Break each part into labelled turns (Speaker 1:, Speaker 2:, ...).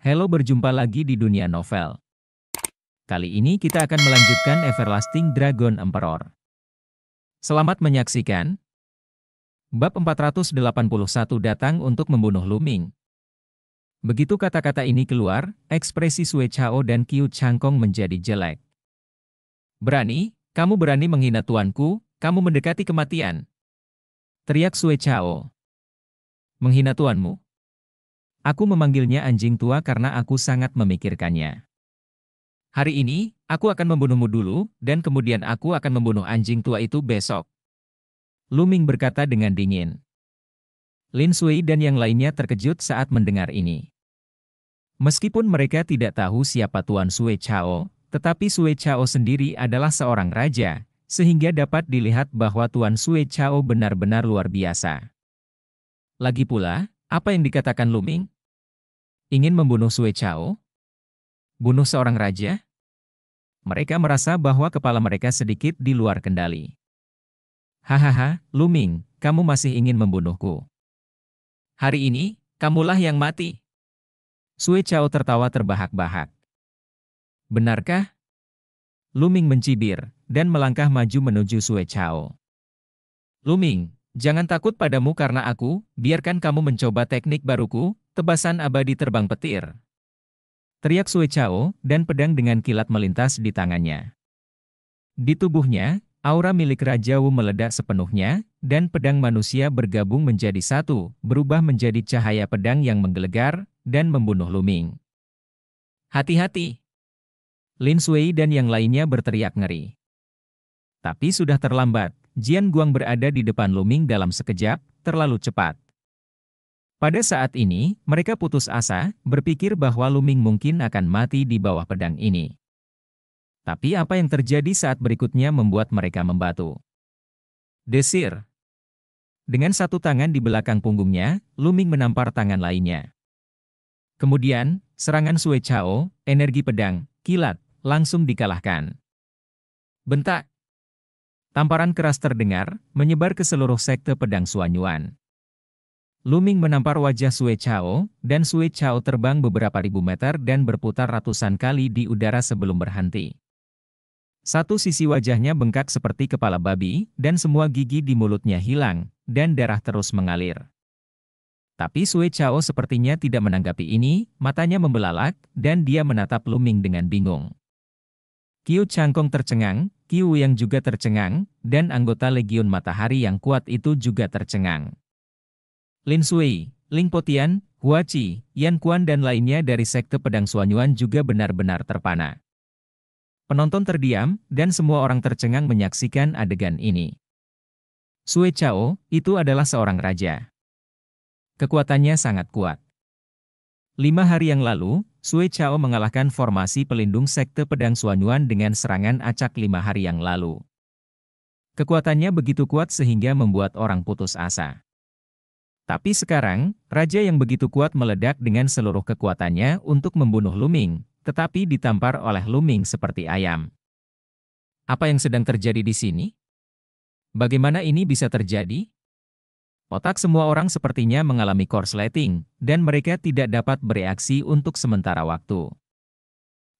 Speaker 1: Halo berjumpa lagi di dunia novel. Kali ini kita akan melanjutkan Everlasting Dragon Emperor. Selamat menyaksikan. Bab 481 datang untuk membunuh Luming. Begitu kata-kata ini keluar, ekspresi Sui Chao dan Qiu Changkong menjadi jelek. Berani, kamu berani menghina tuanku, kamu mendekati kematian. Teriak Sui Chao. Menghina tuanmu, Aku memanggilnya anjing tua karena aku sangat memikirkannya. Hari ini, aku akan membunuhmu dulu, dan kemudian aku akan membunuh anjing tua itu besok. Luming berkata dengan dingin. Lin Sui dan yang lainnya terkejut saat mendengar ini. Meskipun mereka tidak tahu siapa Tuan Sui Chao, tetapi Sui Chao sendiri adalah seorang raja, sehingga dapat dilihat bahwa Tuan Sui Chao benar-benar luar biasa. Lagi pula, apa yang dikatakan Luming? Ingin membunuh Sui Chao? Bunuh seorang raja? Mereka merasa bahwa kepala mereka sedikit di luar kendali. Hahaha, Luming, kamu masih ingin membunuhku. Hari ini, kamulah yang mati. Sui Chao tertawa terbahak-bahak. Benarkah? Luming mencibir dan melangkah maju menuju Sui Chao. Luming, Jangan takut padamu karena aku, biarkan kamu mencoba teknik baruku, tebasan abadi terbang petir. Teriak Sue Chao, dan pedang dengan kilat melintas di tangannya. Di tubuhnya, aura milik Raja Wu meledak sepenuhnya, dan pedang manusia bergabung menjadi satu, berubah menjadi cahaya pedang yang menggelegar, dan membunuh Luming. Hati-hati! Lin Sui dan yang lainnya berteriak ngeri. Tapi sudah terlambat, Jian Guang berada di depan Luming dalam sekejap, terlalu cepat. Pada saat ini, mereka putus asa, berpikir bahwa Luming mungkin akan mati di bawah pedang ini. Tapi apa yang terjadi saat berikutnya membuat mereka membatu. Desir. Dengan satu tangan di belakang punggungnya, Luming menampar tangan lainnya. Kemudian, serangan Sue Chao, energi pedang, kilat, langsung dikalahkan. Bentak. Tamparan keras terdengar, menyebar ke seluruh sekte pedang Suanyuan. Luming menampar wajah Sue Chao, dan Sue Chao terbang beberapa ribu meter dan berputar ratusan kali di udara sebelum berhenti. Satu sisi wajahnya bengkak seperti kepala babi, dan semua gigi di mulutnya hilang, dan darah terus mengalir. Tapi Sue Chao sepertinya tidak menanggapi ini, matanya membelalak, dan dia menatap Luming dengan bingung. Qiu Changkong tercengang, Qiu yang juga tercengang, dan anggota Legion Matahari yang kuat itu juga tercengang. Lin Sui, Ling Potian, Hua Qi, Yan Kuan dan lainnya dari sekte pedang Suanyuan juga benar-benar terpana. Penonton terdiam, dan semua orang tercengang menyaksikan adegan ini. Sui Chao, itu adalah seorang raja. Kekuatannya sangat kuat. Lima hari yang lalu, Sui Chao mengalahkan formasi pelindung sekte pedang Suanyuan dengan serangan acak lima hari yang lalu. Kekuatannya begitu kuat sehingga membuat orang putus asa. Tapi sekarang, raja yang begitu kuat meledak dengan seluruh kekuatannya untuk membunuh Luming, tetapi ditampar oleh Luming seperti ayam. Apa yang sedang terjadi di sini? Bagaimana ini bisa terjadi? Otak semua orang sepertinya mengalami korsleting, dan mereka tidak dapat bereaksi untuk sementara waktu.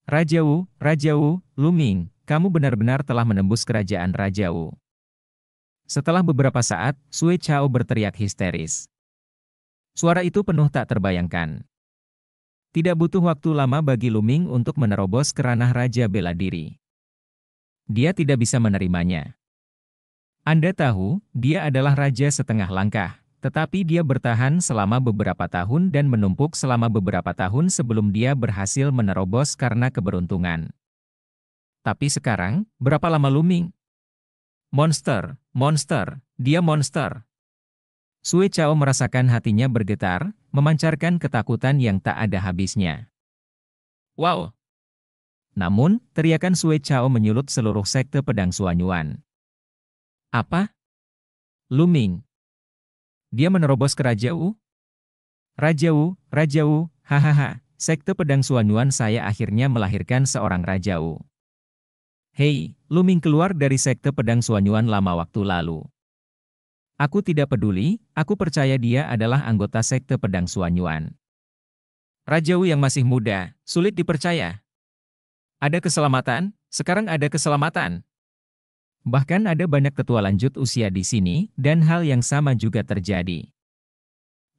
Speaker 1: Raja Wu, Raja Wu, Luming, kamu benar-benar telah menembus kerajaan Raja Wu. Setelah beberapa saat, Sue Chao berteriak histeris. Suara itu penuh tak terbayangkan. Tidak butuh waktu lama bagi Luming untuk menerobos ke Raja Bela Diri. Dia tidak bisa menerimanya. Anda tahu, dia adalah raja setengah langkah, tetapi dia bertahan selama beberapa tahun dan menumpuk selama beberapa tahun sebelum dia berhasil menerobos karena keberuntungan. Tapi sekarang, berapa lama Luming? Monster, monster, dia monster. Sui Chao merasakan hatinya bergetar, memancarkan ketakutan yang tak ada habisnya. Wow! Namun, teriakan Sui Chao menyulut seluruh sekte pedang Suanyuan. Apa? Luming. Dia menerobos ke Raja Wu? Raja Wu, Raja Wu, hahaha, sekte pedang Suanuan saya akhirnya melahirkan seorang Raja Wu. Hei, Luming keluar dari sekte pedang Suanyuan lama waktu lalu. Aku tidak peduli, aku percaya dia adalah anggota sekte pedang Suanyuan. Raja Wu yang masih muda, sulit dipercaya. Ada keselamatan, sekarang ada keselamatan. Bahkan ada banyak tetua lanjut usia di sini, dan hal yang sama juga terjadi.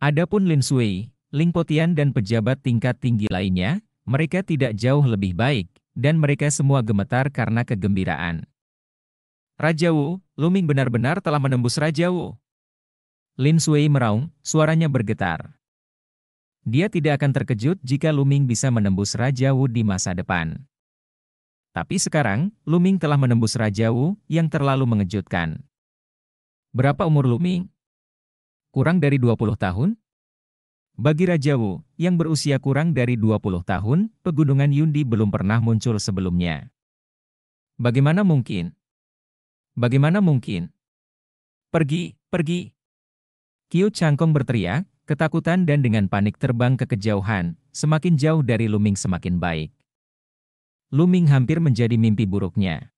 Speaker 1: Adapun Lin Sui, Ling Potian dan pejabat tingkat tinggi lainnya, mereka tidak jauh lebih baik, dan mereka semua gemetar karena kegembiraan. Raja Wu, Luming benar-benar telah menembus Raja Wu. Lin Sui meraung, suaranya bergetar. Dia tidak akan terkejut jika Luming bisa menembus Raja Wu di masa depan. Tapi sekarang, Luming telah menembus Raja Wu yang terlalu mengejutkan. Berapa umur Luming? Kurang dari 20 tahun? Bagi Raja Wu, yang berusia kurang dari 20 tahun, pegunungan Yundi belum pernah muncul sebelumnya. Bagaimana mungkin? Bagaimana mungkin? Pergi, pergi. Kiu Changkong berteriak, ketakutan dan dengan panik terbang ke kejauhan, semakin jauh dari Luming semakin baik. Luming hampir menjadi mimpi buruknya.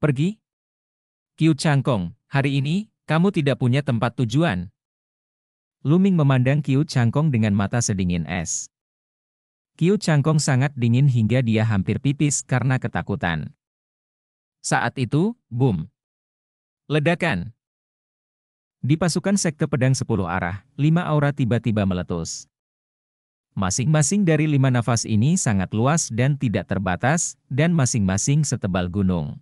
Speaker 1: Pergi? Kiu Changkong, hari ini, kamu tidak punya tempat tujuan. Luming memandang Kiu Changkong dengan mata sedingin es. Kiu Changkong sangat dingin hingga dia hampir pipis karena ketakutan. Saat itu, boom. Ledakan. Di pasukan sekte pedang sepuluh arah, lima aura tiba-tiba meletus. Masing-masing dari lima nafas ini sangat luas dan tidak terbatas, dan masing-masing setebal gunung.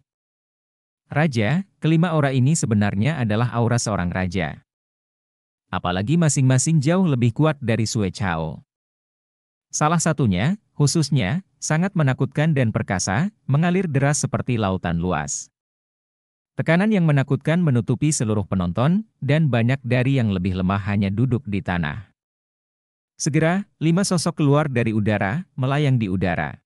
Speaker 1: Raja, kelima aura ini sebenarnya adalah aura seorang raja. Apalagi masing-masing jauh lebih kuat dari Sue Chao. Salah satunya, khususnya, sangat menakutkan dan perkasa, mengalir deras seperti lautan luas. Tekanan yang menakutkan menutupi seluruh penonton, dan banyak dari yang lebih lemah hanya duduk di tanah. Segera, lima sosok keluar dari udara, melayang di udara.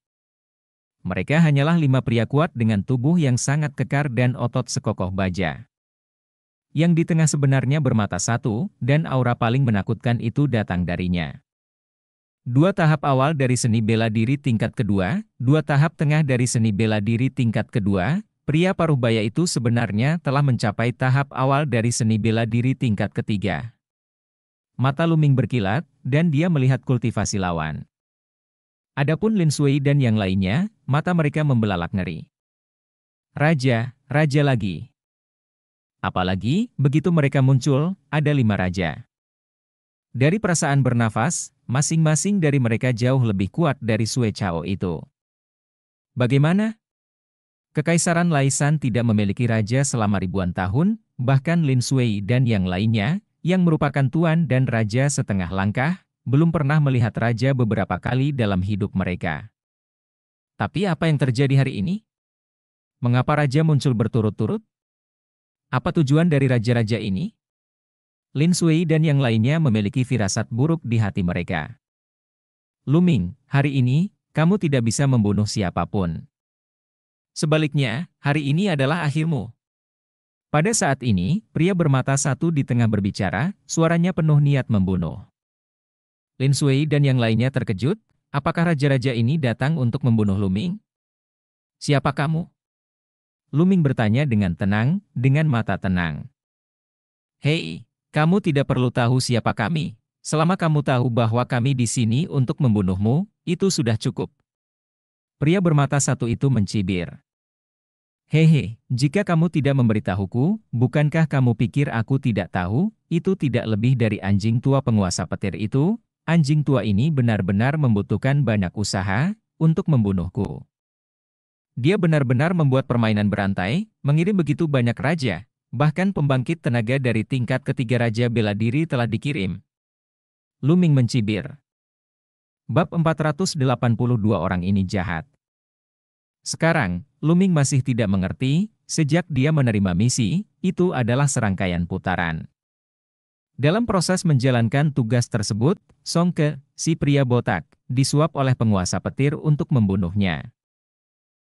Speaker 1: Mereka hanyalah lima pria kuat dengan tubuh yang sangat kekar dan otot sekokoh baja. Yang di tengah sebenarnya bermata satu, dan aura paling menakutkan itu datang darinya. Dua tahap awal dari seni bela diri tingkat kedua, dua tahap tengah dari seni bela diri tingkat kedua, pria paruh baya itu sebenarnya telah mencapai tahap awal dari seni bela diri tingkat ketiga mata Luming berkilat, dan dia melihat kultivasi lawan. Adapun Lin Sui dan yang lainnya, mata mereka membelalak ngeri. Raja, raja lagi. Apalagi, begitu mereka muncul, ada lima raja. Dari perasaan bernafas, masing-masing dari mereka jauh lebih kuat dari Sui Chao itu. Bagaimana? Kekaisaran Laisan tidak memiliki raja selama ribuan tahun, bahkan Lin Sui dan yang lainnya, yang merupakan tuan dan raja setengah langkah, belum pernah melihat raja beberapa kali dalam hidup mereka. Tapi apa yang terjadi hari ini? Mengapa raja muncul berturut-turut? Apa tujuan dari raja-raja ini? Lin Sui dan yang lainnya memiliki firasat buruk di hati mereka. Luming, hari ini, kamu tidak bisa membunuh siapapun. Sebaliknya, hari ini adalah akhirmu. Pada saat ini, pria bermata satu di tengah berbicara, suaranya penuh niat membunuh. Lin Sui dan yang lainnya terkejut, apakah raja-raja ini datang untuk membunuh Luming? Siapa kamu? Luming bertanya dengan tenang, dengan mata tenang. Hei, kamu tidak perlu tahu siapa kami. Selama kamu tahu bahwa kami di sini untuk membunuhmu, itu sudah cukup. Pria bermata satu itu mencibir. Hehe, jika kamu tidak memberitahuku, bukankah kamu pikir aku tidak tahu? Itu tidak lebih dari anjing tua penguasa petir itu. Anjing tua ini benar-benar membutuhkan banyak usaha untuk membunuhku. Dia benar-benar membuat permainan berantai, mengirim begitu banyak raja. Bahkan pembangkit tenaga dari tingkat ketiga raja bela diri telah dikirim. Luming mencibir. Bab 482 orang ini jahat. Sekarang, Luming masih tidak mengerti, sejak dia menerima misi, itu adalah serangkaian putaran. Dalam proses menjalankan tugas tersebut, Songke, si pria botak, disuap oleh penguasa petir untuk membunuhnya.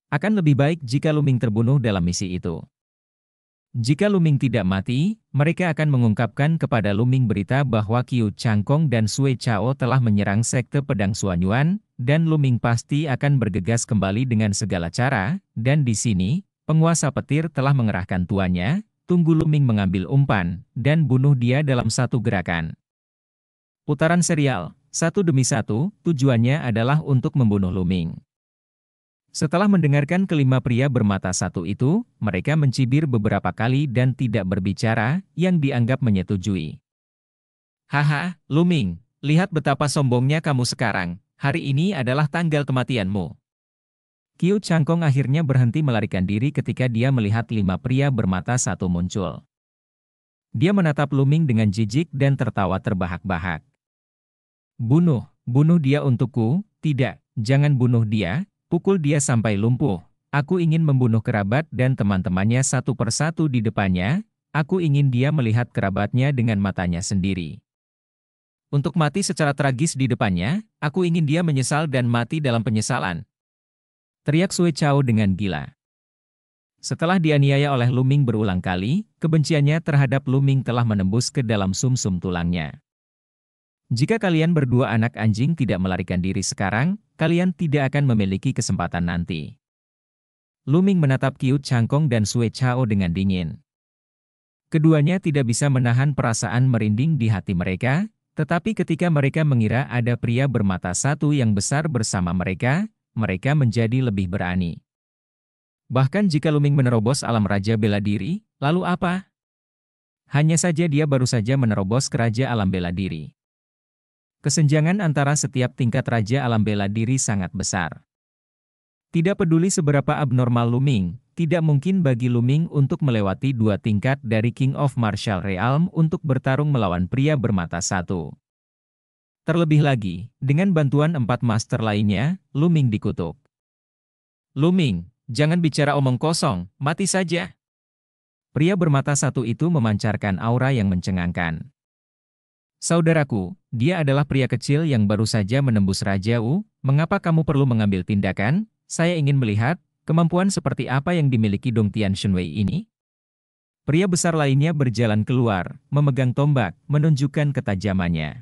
Speaker 1: Akan lebih baik jika Luming terbunuh dalam misi itu. Jika Luming tidak mati, mereka akan mengungkapkan kepada Luming berita bahwa Qiu Changkong dan Sui Chao telah menyerang sekte pedang Suanyuan, dan Luming pasti akan bergegas kembali dengan segala cara, dan di sini, penguasa petir telah mengerahkan tuannya, tunggu Luming mengambil umpan, dan bunuh dia dalam satu gerakan. Putaran serial, satu demi satu, tujuannya adalah untuk membunuh Luming. Setelah mendengarkan kelima pria bermata satu itu, mereka mencibir beberapa kali dan tidak berbicara, yang dianggap menyetujui. Haha, Luming, lihat betapa sombongnya kamu sekarang, hari ini adalah tanggal kematianmu. Kiu Changkong akhirnya berhenti melarikan diri ketika dia melihat lima pria bermata satu muncul. Dia menatap Luming dengan jijik dan tertawa terbahak-bahak. Bunuh, bunuh dia untukku, tidak, jangan bunuh dia, pukul dia sampai lumpuh. Aku ingin membunuh kerabat dan teman-temannya satu persatu di depannya, aku ingin dia melihat kerabatnya dengan matanya sendiri. Untuk mati secara tragis di depannya, aku ingin dia menyesal dan mati dalam penyesalan. Teriak Sui Chao dengan gila. Setelah dianiaya oleh Luming berulang kali, kebenciannya terhadap Luming telah menembus ke dalam sumsum -sum tulangnya. Jika kalian berdua anak anjing tidak melarikan diri sekarang, kalian tidak akan memiliki kesempatan nanti. Luming menatap Kiu Changkong dan Sui Chao dengan dingin. Keduanya tidak bisa menahan perasaan merinding di hati mereka, tetapi ketika mereka mengira ada pria bermata satu yang besar bersama mereka, mereka menjadi lebih berani. Bahkan jika Luming menerobos alam Raja Bela Diri, lalu apa? Hanya saja dia baru saja menerobos ke Alam Bela Diri. Kesenjangan antara setiap tingkat Raja Alam Bela Diri sangat besar. Tidak peduli seberapa abnormal Luming, tidak mungkin bagi Luming untuk melewati dua tingkat dari King of Martial Realm untuk bertarung melawan pria bermata satu. Terlebih lagi, dengan bantuan empat master lainnya, Luming dikutuk. Luming, jangan bicara omong kosong, mati saja. Pria bermata satu itu memancarkan aura yang mencengangkan. Saudaraku, dia adalah pria kecil yang baru saja menembus Raja U, mengapa kamu perlu mengambil tindakan? Saya ingin melihat Kemampuan seperti apa yang dimiliki Dong Tian Shunwei ini? Pria besar lainnya berjalan keluar, memegang tombak, menunjukkan ketajamannya.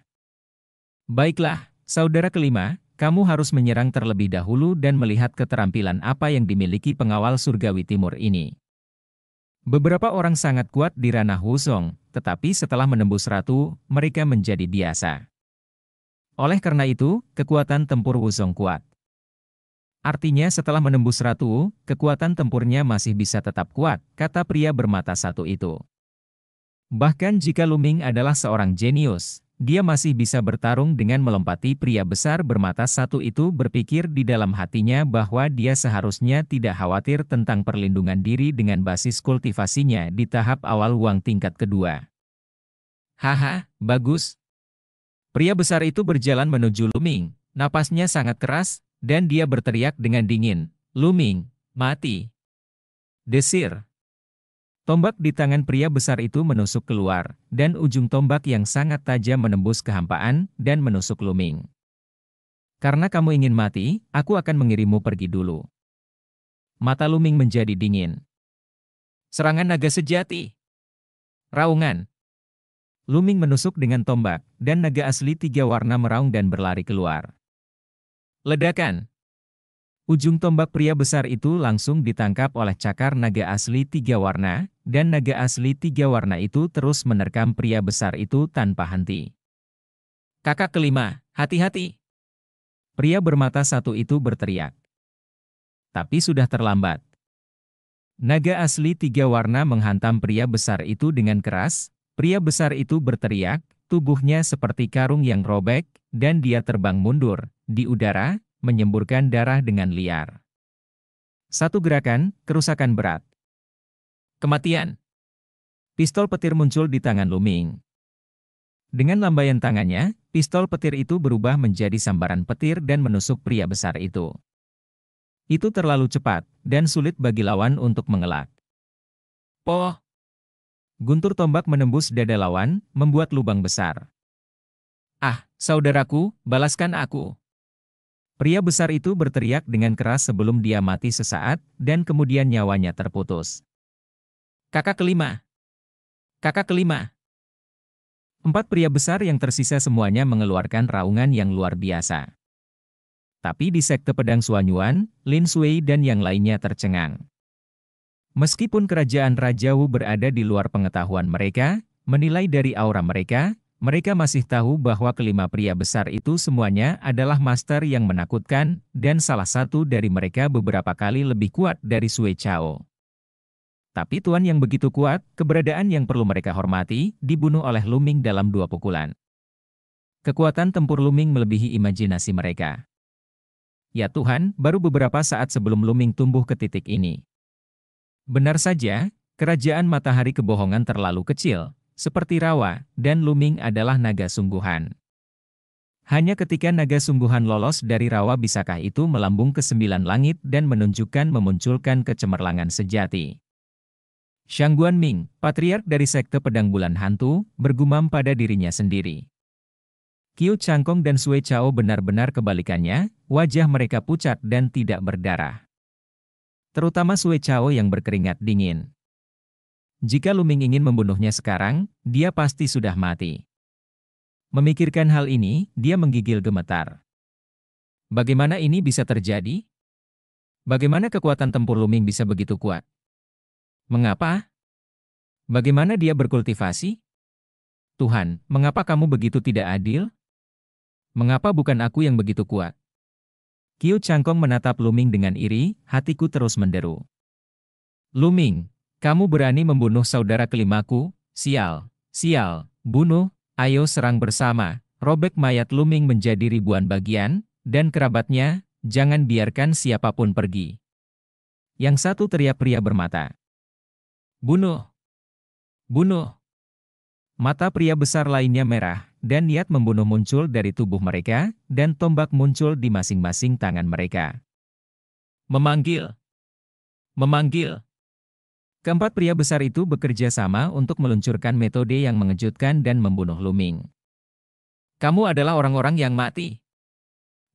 Speaker 1: Baiklah, saudara kelima, kamu harus menyerang terlebih dahulu dan melihat keterampilan apa yang dimiliki pengawal surgawi timur ini. Beberapa orang sangat kuat di ranah Wusong, tetapi setelah menembus ratu, mereka menjadi biasa. Oleh karena itu, kekuatan tempur Wusong kuat. Artinya setelah menembus ratu, kekuatan tempurnya masih bisa tetap kuat, kata pria bermata satu itu. Bahkan jika Luming adalah seorang jenius, dia masih bisa bertarung dengan melompati pria besar bermata satu itu berpikir di dalam hatinya bahwa dia seharusnya tidak khawatir tentang perlindungan diri dengan basis kultivasinya di tahap awal uang tingkat kedua. Haha, bagus. Pria besar itu berjalan menuju Luming, napasnya sangat keras, dan dia berteriak dengan dingin, Luming, mati. Desir. Tombak di tangan pria besar itu menusuk keluar, dan ujung tombak yang sangat tajam menembus kehampaan dan menusuk Luming. Karena kamu ingin mati, aku akan mengirimmu pergi dulu. Mata Luming menjadi dingin. Serangan naga sejati. Raungan. Luming menusuk dengan tombak, dan naga asli tiga warna meraung dan berlari keluar. Ledakan. Ujung tombak pria besar itu langsung ditangkap oleh cakar naga asli tiga warna, dan naga asli tiga warna itu terus menerkam pria besar itu tanpa henti. Kakak kelima, hati-hati. Pria bermata satu itu berteriak. Tapi sudah terlambat. Naga asli tiga warna menghantam pria besar itu dengan keras, pria besar itu berteriak, tubuhnya seperti karung yang robek, dan dia terbang mundur, di udara, menyemburkan darah dengan liar. Satu gerakan, kerusakan berat. Kematian. Pistol petir muncul di tangan Luming. Dengan lambaian tangannya, pistol petir itu berubah menjadi sambaran petir dan menusuk pria besar itu. Itu terlalu cepat, dan sulit bagi lawan untuk mengelak. Poh! Guntur tombak menembus dada lawan, membuat lubang besar. Ah, saudaraku, balaskan aku. Pria besar itu berteriak dengan keras sebelum dia mati sesaat, dan kemudian nyawanya terputus. Kakak kelima. Kakak kelima. Empat pria besar yang tersisa semuanya mengeluarkan raungan yang luar biasa. Tapi di sekte pedang Suanyuan, Lin Sui dan yang lainnya tercengang. Meskipun kerajaan Raja Wu berada di luar pengetahuan mereka, menilai dari aura mereka, mereka masih tahu bahwa kelima pria besar itu semuanya adalah master yang menakutkan, dan salah satu dari mereka beberapa kali lebih kuat dari Sui Chao. Tapi tuan yang begitu kuat, keberadaan yang perlu mereka hormati, dibunuh oleh Luming dalam dua pukulan. Kekuatan tempur Luming melebihi imajinasi mereka. Ya Tuhan, baru beberapa saat sebelum Luming tumbuh ke titik ini. Benar saja, kerajaan matahari kebohongan terlalu kecil, seperti rawa, dan luming adalah naga sungguhan. Hanya ketika naga sungguhan lolos dari rawa bisakah itu melambung ke sembilan langit dan menunjukkan memunculkan kecemerlangan sejati. Shangguan Ming, patriark dari sekte pedang bulan hantu, bergumam pada dirinya sendiri. Qiu Changkong dan Sui Chao benar-benar kebalikannya, wajah mereka pucat dan tidak berdarah. Terutama Sui Chao yang berkeringat dingin. Jika Luming ingin membunuhnya sekarang, dia pasti sudah mati. Memikirkan hal ini, dia menggigil gemetar. Bagaimana ini bisa terjadi? Bagaimana kekuatan tempur Luming bisa begitu kuat? Mengapa? Bagaimana dia berkultivasi? Tuhan, mengapa kamu begitu tidak adil? Mengapa bukan aku yang begitu kuat? Kiu Changkong menatap Luming dengan iri, hatiku terus menderu. Luming, kamu berani membunuh saudara kelimaku? Sial, sial, bunuh, ayo serang bersama. Robek mayat Luming menjadi ribuan bagian, dan kerabatnya, jangan biarkan siapapun pergi. Yang satu teriak pria bermata. Bunuh! Bunuh! Mata pria besar lainnya merah, dan niat membunuh muncul dari tubuh mereka, dan tombak muncul di masing-masing tangan mereka. Memanggil! Memanggil! Keempat pria besar itu bekerja sama untuk meluncurkan metode yang mengejutkan dan membunuh Luming. Kamu adalah orang-orang yang mati.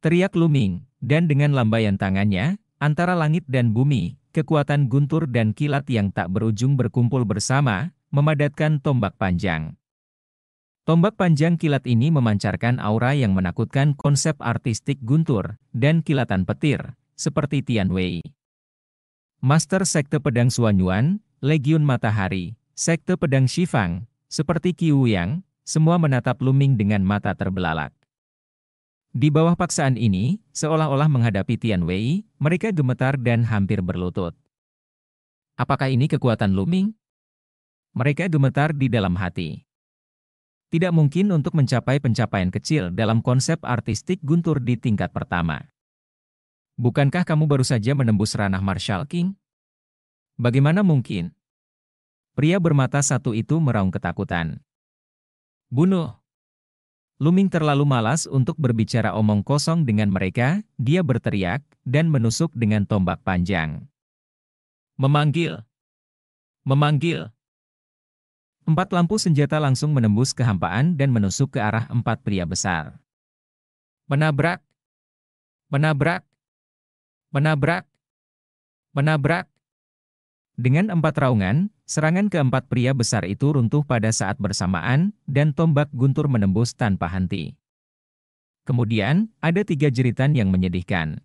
Speaker 1: Teriak Luming, dan dengan lambaian tangannya, antara langit dan bumi, kekuatan guntur dan kilat yang tak berujung berkumpul bersama, memadatkan tombak panjang. Tombak panjang kilat ini memancarkan aura yang menakutkan konsep artistik guntur dan kilatan petir, seperti Tian Wei. Master Sekte Pedang Suanyuan, Legion Matahari, Sekte Pedang Shifang, seperti Qiu Yang, semua menatap Luming dengan mata terbelalak. Di bawah paksaan ini, seolah-olah menghadapi Tian Wei, mereka gemetar dan hampir berlutut. Apakah ini kekuatan Luming? Mereka gemetar di dalam hati. Tidak mungkin untuk mencapai pencapaian kecil dalam konsep artistik guntur di tingkat pertama. Bukankah kamu baru saja menembus ranah Marshall King? Bagaimana mungkin? Pria bermata satu itu meraung ketakutan. Bunuh! Luming terlalu malas untuk berbicara omong kosong dengan mereka, dia berteriak dan menusuk dengan tombak panjang. Memanggil! Memanggil! Empat lampu senjata langsung menembus kehampaan dan menusuk ke arah empat pria besar. Menabrak! Menabrak! Menabrak. Menabrak. Dengan empat raungan, serangan keempat pria besar itu runtuh pada saat bersamaan, dan tombak guntur menembus tanpa henti. Kemudian, ada tiga jeritan yang menyedihkan.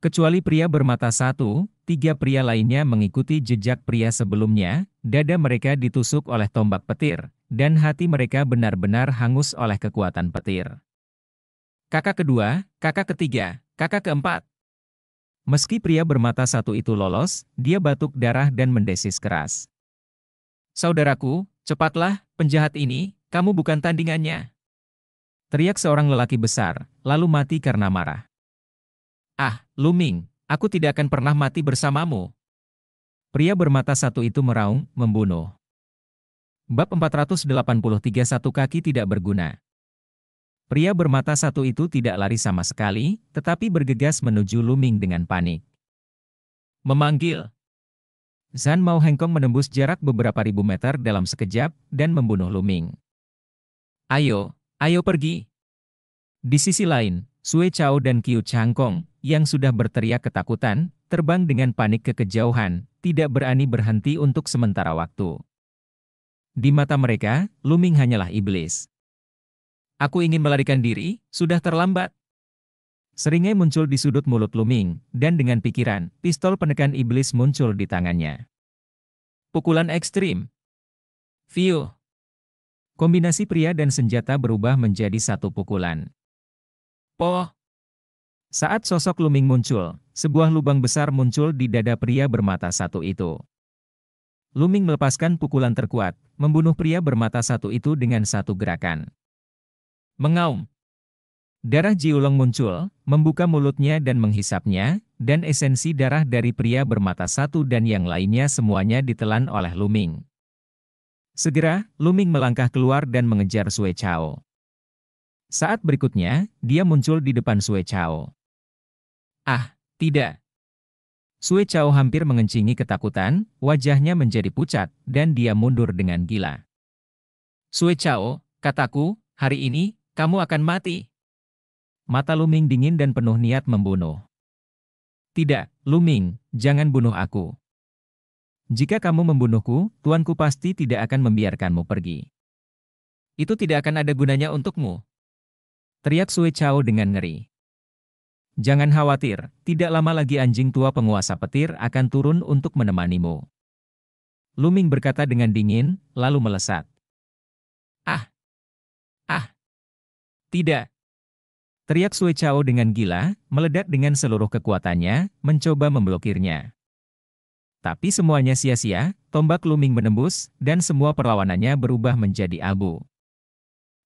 Speaker 1: Kecuali pria bermata satu, tiga pria lainnya mengikuti jejak pria sebelumnya, dada mereka ditusuk oleh tombak petir, dan hati mereka benar-benar hangus oleh kekuatan petir. Kakak kedua, kakak ketiga, kakak keempat, Meski pria bermata satu itu lolos, dia batuk darah dan mendesis keras. Saudaraku, cepatlah, penjahat ini, kamu bukan tandingannya. Teriak seorang lelaki besar, lalu mati karena marah. Ah, Luming, aku tidak akan pernah mati bersamamu. Pria bermata satu itu meraung, membunuh. Bab 483 Satu kaki tidak berguna. Pria bermata satu itu tidak lari sama sekali, tetapi bergegas menuju Luming dengan panik. Memanggil. Zan Mao Hengkong menembus jarak beberapa ribu meter dalam sekejap dan membunuh Luming. Ayo, ayo pergi. Di sisi lain, Sue Chao dan Qiu Changkong, yang sudah berteriak ketakutan, terbang dengan panik ke kejauhan, tidak berani berhenti untuk sementara waktu. Di mata mereka, Luming hanyalah iblis. Aku ingin melarikan diri, sudah terlambat. Seringai muncul di sudut mulut Luming, dan dengan pikiran, pistol penekan iblis muncul di tangannya. Pukulan ekstrim. View. Kombinasi pria dan senjata berubah menjadi satu pukulan. Po. Saat sosok Luming muncul, sebuah lubang besar muncul di dada pria bermata satu itu. Luming melepaskan pukulan terkuat, membunuh pria bermata satu itu dengan satu gerakan. Mengaum. Darah Jiulong muncul, membuka mulutnya dan menghisapnya, dan esensi darah dari pria bermata satu dan yang lainnya semuanya ditelan oleh Luming. Segera, Luming melangkah keluar dan mengejar Sue Chao. Saat berikutnya, dia muncul di depan Sue Chao. Ah, tidak. Sue Chao hampir mengencingi ketakutan, wajahnya menjadi pucat, dan dia mundur dengan gila. Sue Chao, kataku, hari ini, kamu akan mati. Mata Luming dingin dan penuh niat membunuh. Tidak, Luming, jangan bunuh aku. Jika kamu membunuhku, tuanku pasti tidak akan membiarkanmu pergi. Itu tidak akan ada gunanya untukmu. Teriak Sui Chao dengan ngeri. Jangan khawatir, tidak lama lagi anjing tua penguasa petir akan turun untuk menemanimu. Luming berkata dengan dingin, lalu melesat. Ah! Ah! Tidak. Teriak Sue Chao dengan gila, meledak dengan seluruh kekuatannya, mencoba memblokirnya. Tapi semuanya sia-sia, tombak luming menembus, dan semua perlawanannya berubah menjadi abu.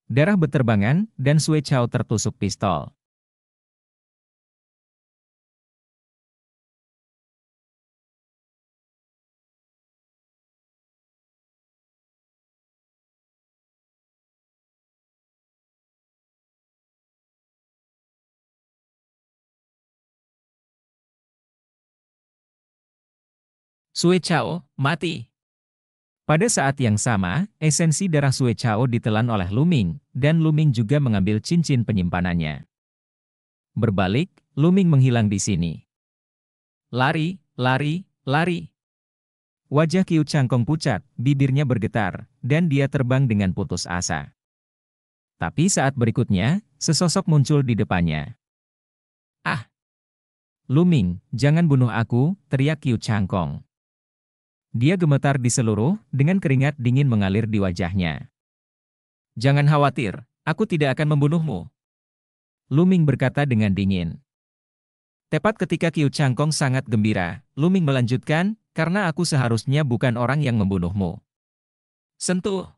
Speaker 1: Darah beterbangan, dan Sue Chao tertusuk pistol. Sue Chao mati. Pada saat yang sama, esensi darah Sue Chao ditelan oleh Luming, dan Luming juga mengambil cincin penyimpanannya. Berbalik, Luming menghilang di sini. Lari, lari, lari. Wajah Kiu Changkong pucat, bibirnya bergetar, dan dia terbang dengan putus asa. Tapi saat berikutnya, sesosok muncul di depannya. Ah! Luming, jangan bunuh aku, teriak Kiu Changkong. Dia gemetar di seluruh, dengan keringat dingin mengalir di wajahnya. Jangan khawatir, aku tidak akan membunuhmu. Luming berkata dengan dingin. Tepat ketika Kiu Changkong sangat gembira, Luming melanjutkan, karena aku seharusnya bukan orang yang membunuhmu. Sentuh.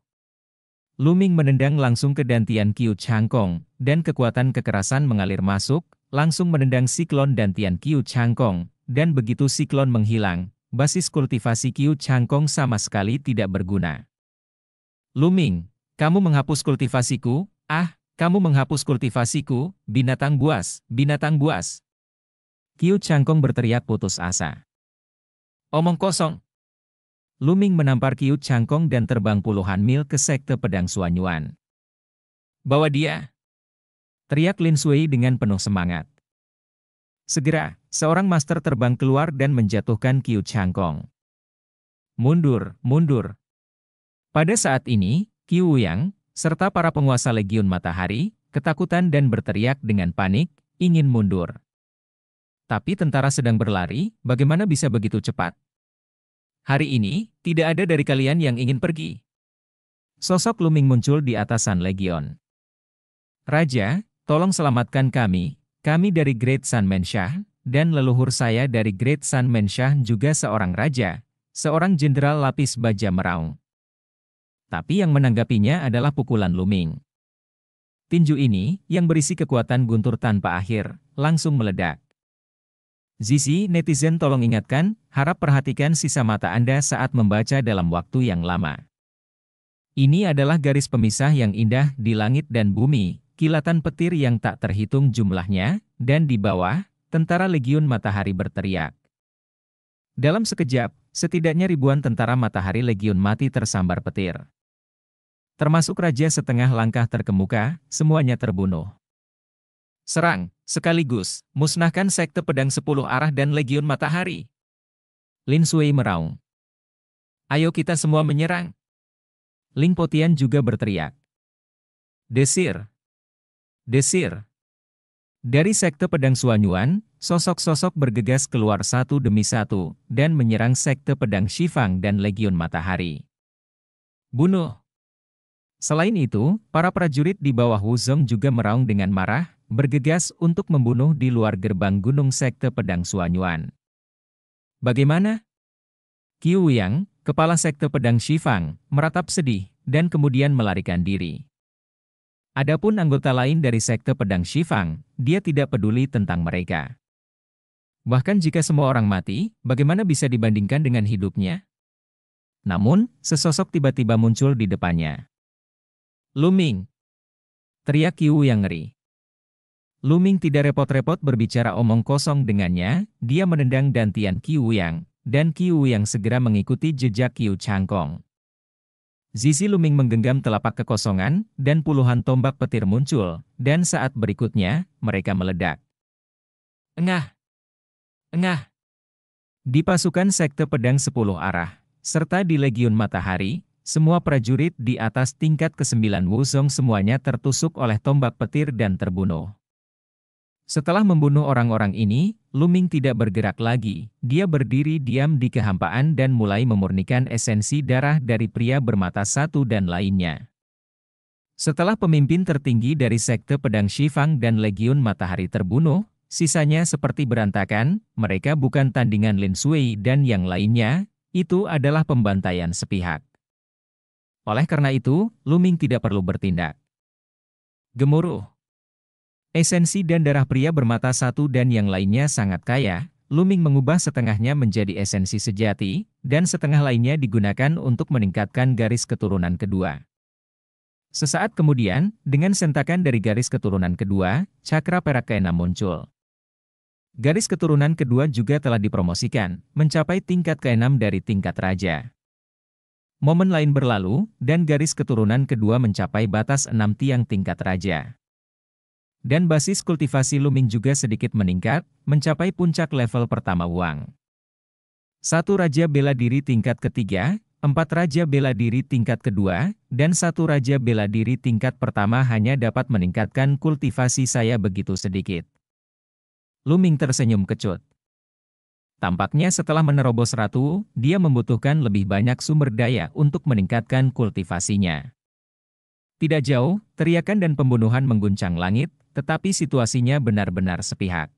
Speaker 1: Luming menendang langsung ke dantian Kiu Changkong, dan kekuatan kekerasan mengalir masuk, langsung menendang siklon dantian Kiu Changkong, dan begitu siklon menghilang, basis kultivasi Qiu Changkong sama sekali tidak berguna. Luming, kamu menghapus kultivasiku, ah, kamu menghapus kultivasiku, binatang buas, binatang buas. Qiu Changkong berteriak putus asa. Omong kosong. Luming menampar Qiu Changkong dan terbang puluhan mil ke sekte pedang Suanyuan. Bawa dia. Teriak Lin Sui dengan penuh semangat. Segera, seorang master terbang keluar dan menjatuhkan Qiu Changkong. Mundur, mundur. Pada saat ini, Qiu Yang, serta para penguasa Legiun Matahari, ketakutan dan berteriak dengan panik, ingin mundur. Tapi tentara sedang berlari, bagaimana bisa begitu cepat? Hari ini, tidak ada dari kalian yang ingin pergi. Sosok Luming muncul di atasan Legion. Raja, tolong selamatkan kami, kami dari Great Sun Menshah, dan leluhur saya dari Great Sun Menshah juga seorang raja, seorang jenderal lapis baja meraung. Tapi yang menanggapinya adalah pukulan luming. Tinju ini, yang berisi kekuatan guntur tanpa akhir, langsung meledak. Zizi, netizen tolong ingatkan, harap perhatikan sisa mata Anda saat membaca dalam waktu yang lama. Ini adalah garis pemisah yang indah di langit dan bumi, kilatan petir yang tak terhitung jumlahnya, dan di bawah, tentara Legiun Matahari berteriak. Dalam sekejap, setidaknya ribuan tentara Matahari Legiun mati tersambar petir. Termasuk raja setengah langkah terkemuka, semuanya terbunuh. Serang, sekaligus, musnahkan sekte pedang sepuluh arah dan Legiun Matahari. Lin Sui meraung. Ayo kita semua menyerang. Ling Potian juga berteriak. Desir, Desir. Dari sekte pedang Suanyuan, sosok-sosok bergegas keluar satu demi satu dan menyerang sekte pedang Shifang dan Legion Matahari. Bunuh. Selain itu, para prajurit di bawah Wuzong juga meraung dengan marah, bergegas untuk membunuh di luar gerbang gunung sekte pedang Suanyuan. Bagaimana? Qiu Yang, kepala sekte pedang Shifang, meratap sedih dan kemudian melarikan diri. Adapun anggota lain dari sekte pedang Shifang, dia tidak peduli tentang mereka. Bahkan jika semua orang mati, bagaimana bisa dibandingkan dengan hidupnya? Namun, sesosok tiba-tiba muncul di depannya. Luming! Teriak Qiu yang ngeri. Luming tidak repot-repot berbicara omong kosong dengannya, dia menendang dantian Qiu Yang, dan Qiu Yang segera mengikuti jejak Qiu Changkong. Zizi Luming menggenggam telapak kekosongan, dan puluhan tombak petir muncul, dan saat berikutnya, mereka meledak. Engah! Engah! Di pasukan Sekte Pedang Sepuluh Arah, serta di Legiun Matahari, semua prajurit di atas tingkat kesembilan 9 Wuzong semuanya tertusuk oleh tombak petir dan terbunuh. Setelah membunuh orang-orang ini, Luming tidak bergerak lagi. Dia berdiri diam di kehampaan dan mulai memurnikan esensi darah dari pria bermata satu dan lainnya. Setelah pemimpin tertinggi dari sekte pedang Shifang dan Legiun Matahari terbunuh, sisanya seperti berantakan, mereka bukan tandingan Lin Sui dan yang lainnya, itu adalah pembantaian sepihak. Oleh karena itu, Luming tidak perlu bertindak. Gemuruh Esensi dan darah pria bermata satu dan yang lainnya sangat kaya, Luming mengubah setengahnya menjadi esensi sejati, dan setengah lainnya digunakan untuk meningkatkan garis keturunan kedua. Sesaat kemudian, dengan sentakan dari garis keturunan kedua, cakra perak keenam muncul. Garis keturunan kedua juga telah dipromosikan, mencapai tingkat keenam dari tingkat raja. Momen lain berlalu, dan garis keturunan kedua mencapai batas enam tiang tingkat raja. Dan basis kultivasi Luming juga sedikit meningkat, mencapai puncak level pertama Wang. Satu Raja Bela Diri tingkat ketiga, empat Raja Bela Diri tingkat kedua, dan satu Raja Bela Diri tingkat pertama hanya dapat meningkatkan kultivasi saya begitu sedikit. Luming tersenyum kecut. Tampaknya setelah menerobos ratu, dia membutuhkan lebih banyak sumber daya untuk meningkatkan kultivasinya. Tidak jauh, teriakan dan pembunuhan mengguncang langit, tetapi situasinya benar-benar sepihak.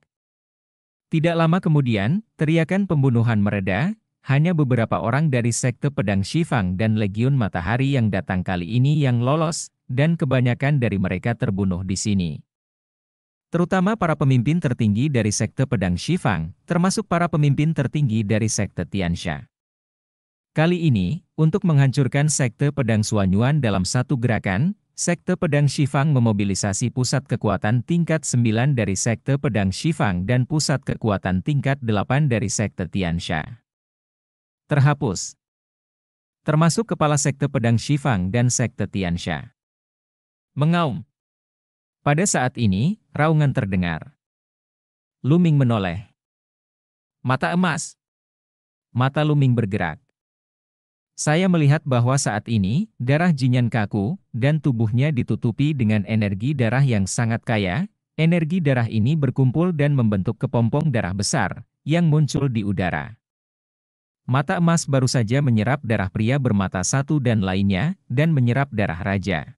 Speaker 1: Tidak lama kemudian, teriakan pembunuhan mereda, hanya beberapa orang dari sekte pedang Shifang dan Legiun Matahari yang datang kali ini yang lolos, dan kebanyakan dari mereka terbunuh di sini. Terutama para pemimpin tertinggi dari sekte pedang Shifang, termasuk para pemimpin tertinggi dari sekte Tiansha. Kali ini, untuk menghancurkan sekte pedang Suanyuan dalam satu gerakan, Sekte Pedang Shifang memobilisasi pusat kekuatan tingkat 9 dari Sekte Pedang Shifang dan pusat kekuatan tingkat 8 dari Sekte Tiansha. Terhapus. Termasuk kepala Sekte Pedang Shifang dan Sekte Tiansha. Mengaum. Pada saat ini, raungan terdengar. Luming menoleh. Mata emas. Mata Luming bergerak. Saya melihat bahwa saat ini, darah Jinyan kaku, dan tubuhnya ditutupi dengan energi darah yang sangat kaya, energi darah ini berkumpul dan membentuk kepompong darah besar, yang muncul di udara. Mata emas baru saja menyerap darah pria bermata satu dan lainnya, dan menyerap darah raja.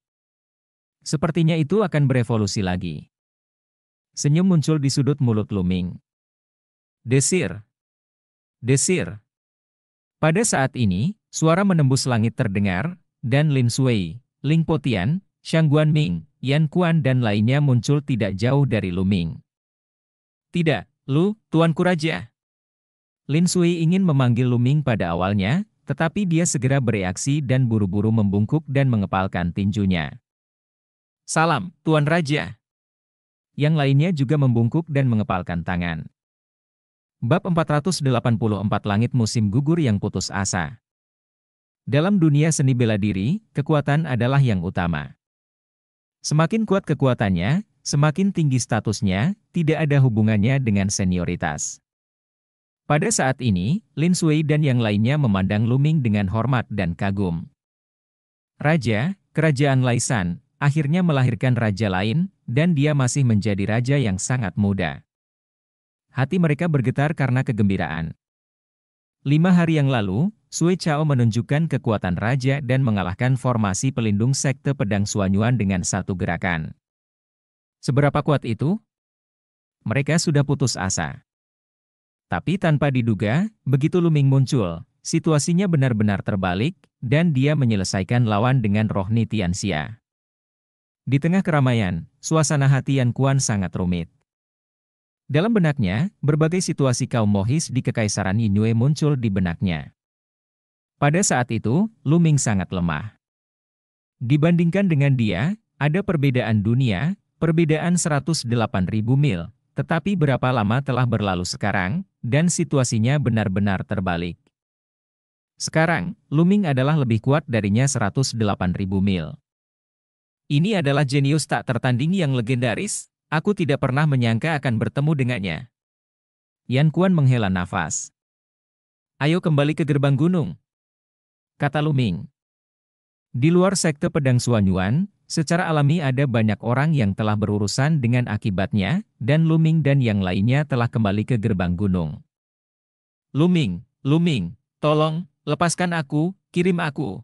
Speaker 1: Sepertinya itu akan berevolusi lagi. Senyum muncul di sudut mulut Luming. Desir. Desir. Pada saat ini, Suara menembus langit terdengar, dan Lin Sui, Ling Potian, Shang Guanming, Yan Kuan, dan lainnya muncul tidak jauh dari Lu Ming. Tidak, Lu, Tuanku Raja. Lin Sui ingin memanggil Lu Ming pada awalnya, tetapi dia segera bereaksi dan buru-buru membungkuk dan mengepalkan tinjunya. Salam, Tuan Raja. Yang lainnya juga membungkuk dan mengepalkan tangan. Bab 484 Langit Musim Gugur Yang Putus Asa dalam dunia seni bela diri, kekuatan adalah yang utama. Semakin kuat kekuatannya, semakin tinggi statusnya, tidak ada hubungannya dengan senioritas. Pada saat ini, Lin Sui dan yang lainnya memandang Luming dengan hormat dan kagum. Raja, kerajaan Laisan, akhirnya melahirkan raja lain, dan dia masih menjadi raja yang sangat muda. Hati mereka bergetar karena kegembiraan. Lima hari yang lalu, Sui Chao menunjukkan kekuatan raja dan mengalahkan formasi pelindung sekte pedang Suanyuan dengan satu gerakan. Seberapa kuat itu? Mereka sudah putus asa. Tapi tanpa diduga, begitu Luming muncul, situasinya benar-benar terbalik, dan dia menyelesaikan lawan dengan Roh Tianxia. Di tengah keramaian, suasana hati Yan Kuan sangat rumit. Dalam benaknya, berbagai situasi kaum Mohis di Kekaisaran Inoue muncul di benaknya. Pada saat itu, Luming sangat lemah. Dibandingkan dengan dia, ada perbedaan dunia, perbedaan 108.000 mil, tetapi berapa lama telah berlalu sekarang, dan situasinya benar-benar terbalik. Sekarang, Luming adalah lebih kuat darinya 108.000 mil. Ini adalah jenius tak tertandingi yang legendaris, aku tidak pernah menyangka akan bertemu dengannya. Yan Kuan menghela nafas. Ayo kembali ke gerbang gunung, kata Luming. Di luar sekte pedang Suanyuan, secara alami ada banyak orang yang telah berurusan dengan akibatnya, dan Luming dan yang lainnya telah kembali ke gerbang gunung. Luming, Luming, tolong, lepaskan aku, kirim aku.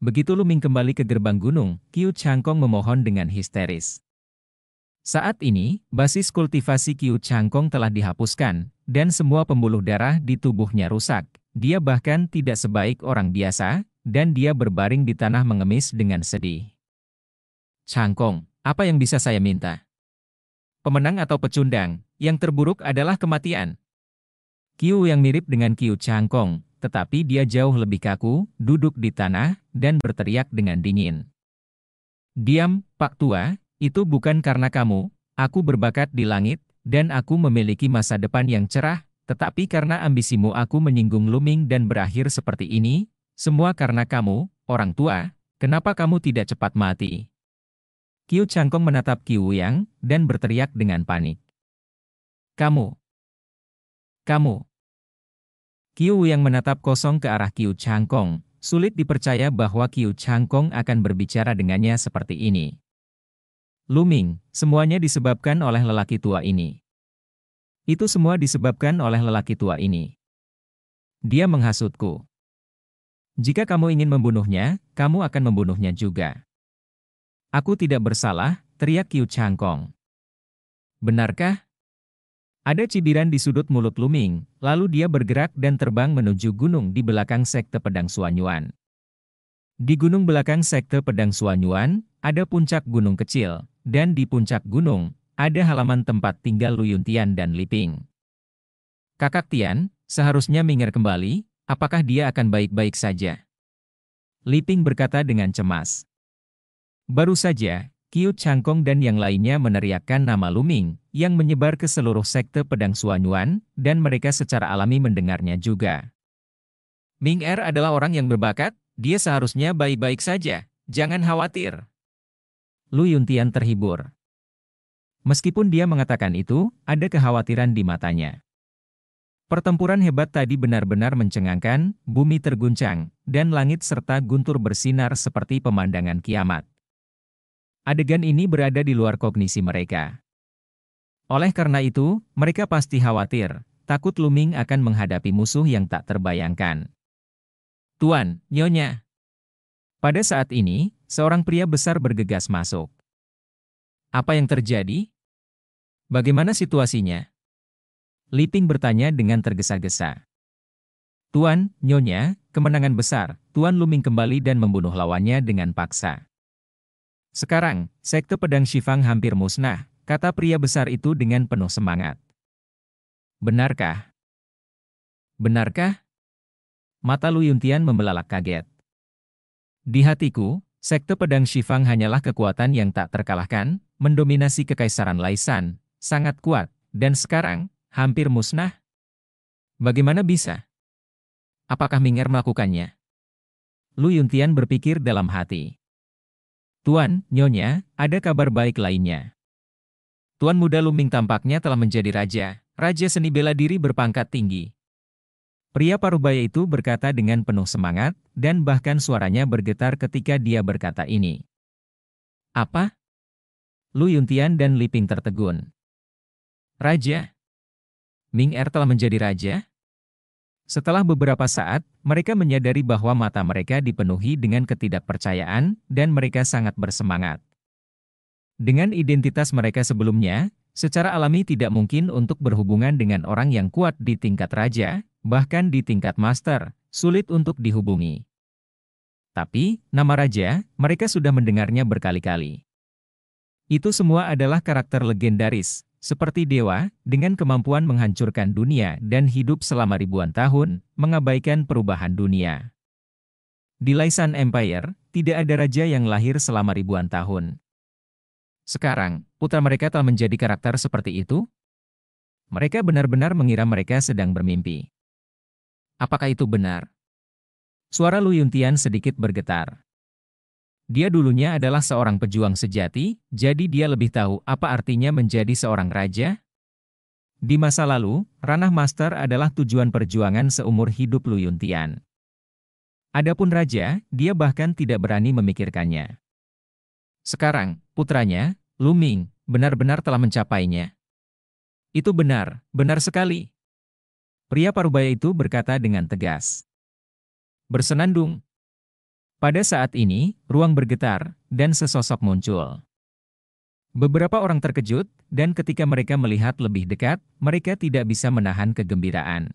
Speaker 1: Begitu Luming kembali ke gerbang gunung, Qiu Changkong memohon dengan histeris. Saat ini, basis kultivasi Qiu Changkong telah dihapuskan, dan semua pembuluh darah di tubuhnya rusak, dia bahkan tidak sebaik orang biasa, dan dia berbaring di tanah mengemis dengan sedih. Changkong, apa yang bisa saya minta? Pemenang atau pecundang, yang terburuk adalah kematian. Kiu yang mirip dengan Kiu Changkong, tetapi dia jauh lebih kaku, duduk di tanah, dan berteriak dengan dingin. Diam, Pak Tua, itu bukan karena kamu, aku berbakat di langit, dan aku memiliki masa depan yang cerah, tetapi karena ambisimu aku menyinggung Luming dan berakhir seperti ini, semua karena kamu, orang tua, kenapa kamu tidak cepat mati? Kiu Changkong menatap Kiu Yang dan berteriak dengan panik. Kamu! Kamu! Kiu Yang menatap kosong ke arah Kiu Changkong, sulit dipercaya bahwa Kiu Changkong akan berbicara dengannya seperti ini. Luming, semuanya disebabkan oleh lelaki tua ini. Itu semua disebabkan oleh lelaki tua ini. Dia menghasutku. Jika kamu ingin membunuhnya, kamu akan membunuhnya juga. Aku tidak bersalah, teriak Qiu Changkong. Benarkah? Ada cibiran di sudut mulut Luming, lalu dia bergerak dan terbang menuju gunung di belakang sekte pedang Suanyuan. Di gunung belakang sekte pedang Suanyuan, ada puncak gunung kecil, dan di puncak gunung, ada halaman tempat tinggal Luyun Tian dan Liping. Kakak Tian, seharusnya Ming'er kembali, apakah dia akan baik-baik saja? Liping berkata dengan cemas. Baru saja, Kiu Changkong dan yang lainnya meneriakkan nama Luming, yang menyebar ke seluruh sekte pedang Suanyuan, dan mereka secara alami mendengarnya juga. Ming Er adalah orang yang berbakat, dia seharusnya baik-baik saja, jangan khawatir. Lu Yuntian terhibur. Meskipun dia mengatakan itu, ada kekhawatiran di matanya. Pertempuran hebat tadi benar-benar mencengangkan, bumi terguncang, dan langit serta guntur bersinar seperti pemandangan kiamat. Adegan ini berada di luar kognisi mereka. Oleh karena itu, mereka pasti khawatir, takut Luming akan menghadapi musuh yang tak terbayangkan. Tuan, Nyonya. Pada saat ini, seorang pria besar bergegas masuk. Apa yang terjadi? Bagaimana situasinya? Liping bertanya dengan tergesa-gesa. Tuan, Nyonya, kemenangan besar, Tuan Luming kembali dan membunuh lawannya dengan paksa. Sekarang, sekte pedang Shifang hampir musnah, kata pria besar itu dengan penuh semangat. Benarkah? Benarkah? Mata Lu Yuntian membelalak kaget. Di hatiku, Sekte pedang Shifang hanyalah kekuatan yang tak terkalahkan, mendominasi kekaisaran Laisan, sangat kuat, dan sekarang, hampir musnah. Bagaimana bisa? Apakah Ming'er melakukannya? Lu Yuntian berpikir dalam hati. Tuan, Nyonya, ada kabar baik lainnya. Tuan Muda Luming tampaknya telah menjadi raja, raja seni bela diri berpangkat tinggi. Pria parubaya itu berkata dengan penuh semangat, dan bahkan suaranya bergetar ketika dia berkata ini. Apa? Lu Yuntian dan Liping tertegun. Raja? Ming Er telah menjadi raja? Setelah beberapa saat, mereka menyadari bahwa mata mereka dipenuhi dengan ketidakpercayaan, dan mereka sangat bersemangat. Dengan identitas mereka sebelumnya, Secara alami tidak mungkin untuk berhubungan dengan orang yang kuat di tingkat raja, bahkan di tingkat master, sulit untuk dihubungi. Tapi, nama raja, mereka sudah mendengarnya berkali-kali. Itu semua adalah karakter legendaris, seperti dewa, dengan kemampuan menghancurkan dunia dan hidup selama ribuan tahun, mengabaikan perubahan dunia. Di Laisan Empire, tidak ada raja yang lahir selama ribuan tahun. Sekarang, putra mereka telah menjadi karakter seperti itu? Mereka benar-benar mengira mereka sedang bermimpi. Apakah itu benar? Suara Lu Yuntian sedikit bergetar. Dia dulunya adalah seorang pejuang sejati, jadi dia lebih tahu apa artinya menjadi seorang raja. Di masa lalu, ranah master adalah tujuan perjuangan seumur hidup Lu Yuntian. Adapun raja, dia bahkan tidak berani memikirkannya. Sekarang, putranya, Lu Ming benar-benar telah mencapainya. Itu benar, benar sekali. Pria parubaya itu berkata dengan tegas. Bersenandung. Pada saat ini, ruang bergetar, dan sesosok muncul. Beberapa orang terkejut, dan ketika mereka melihat lebih dekat, mereka tidak bisa menahan kegembiraan.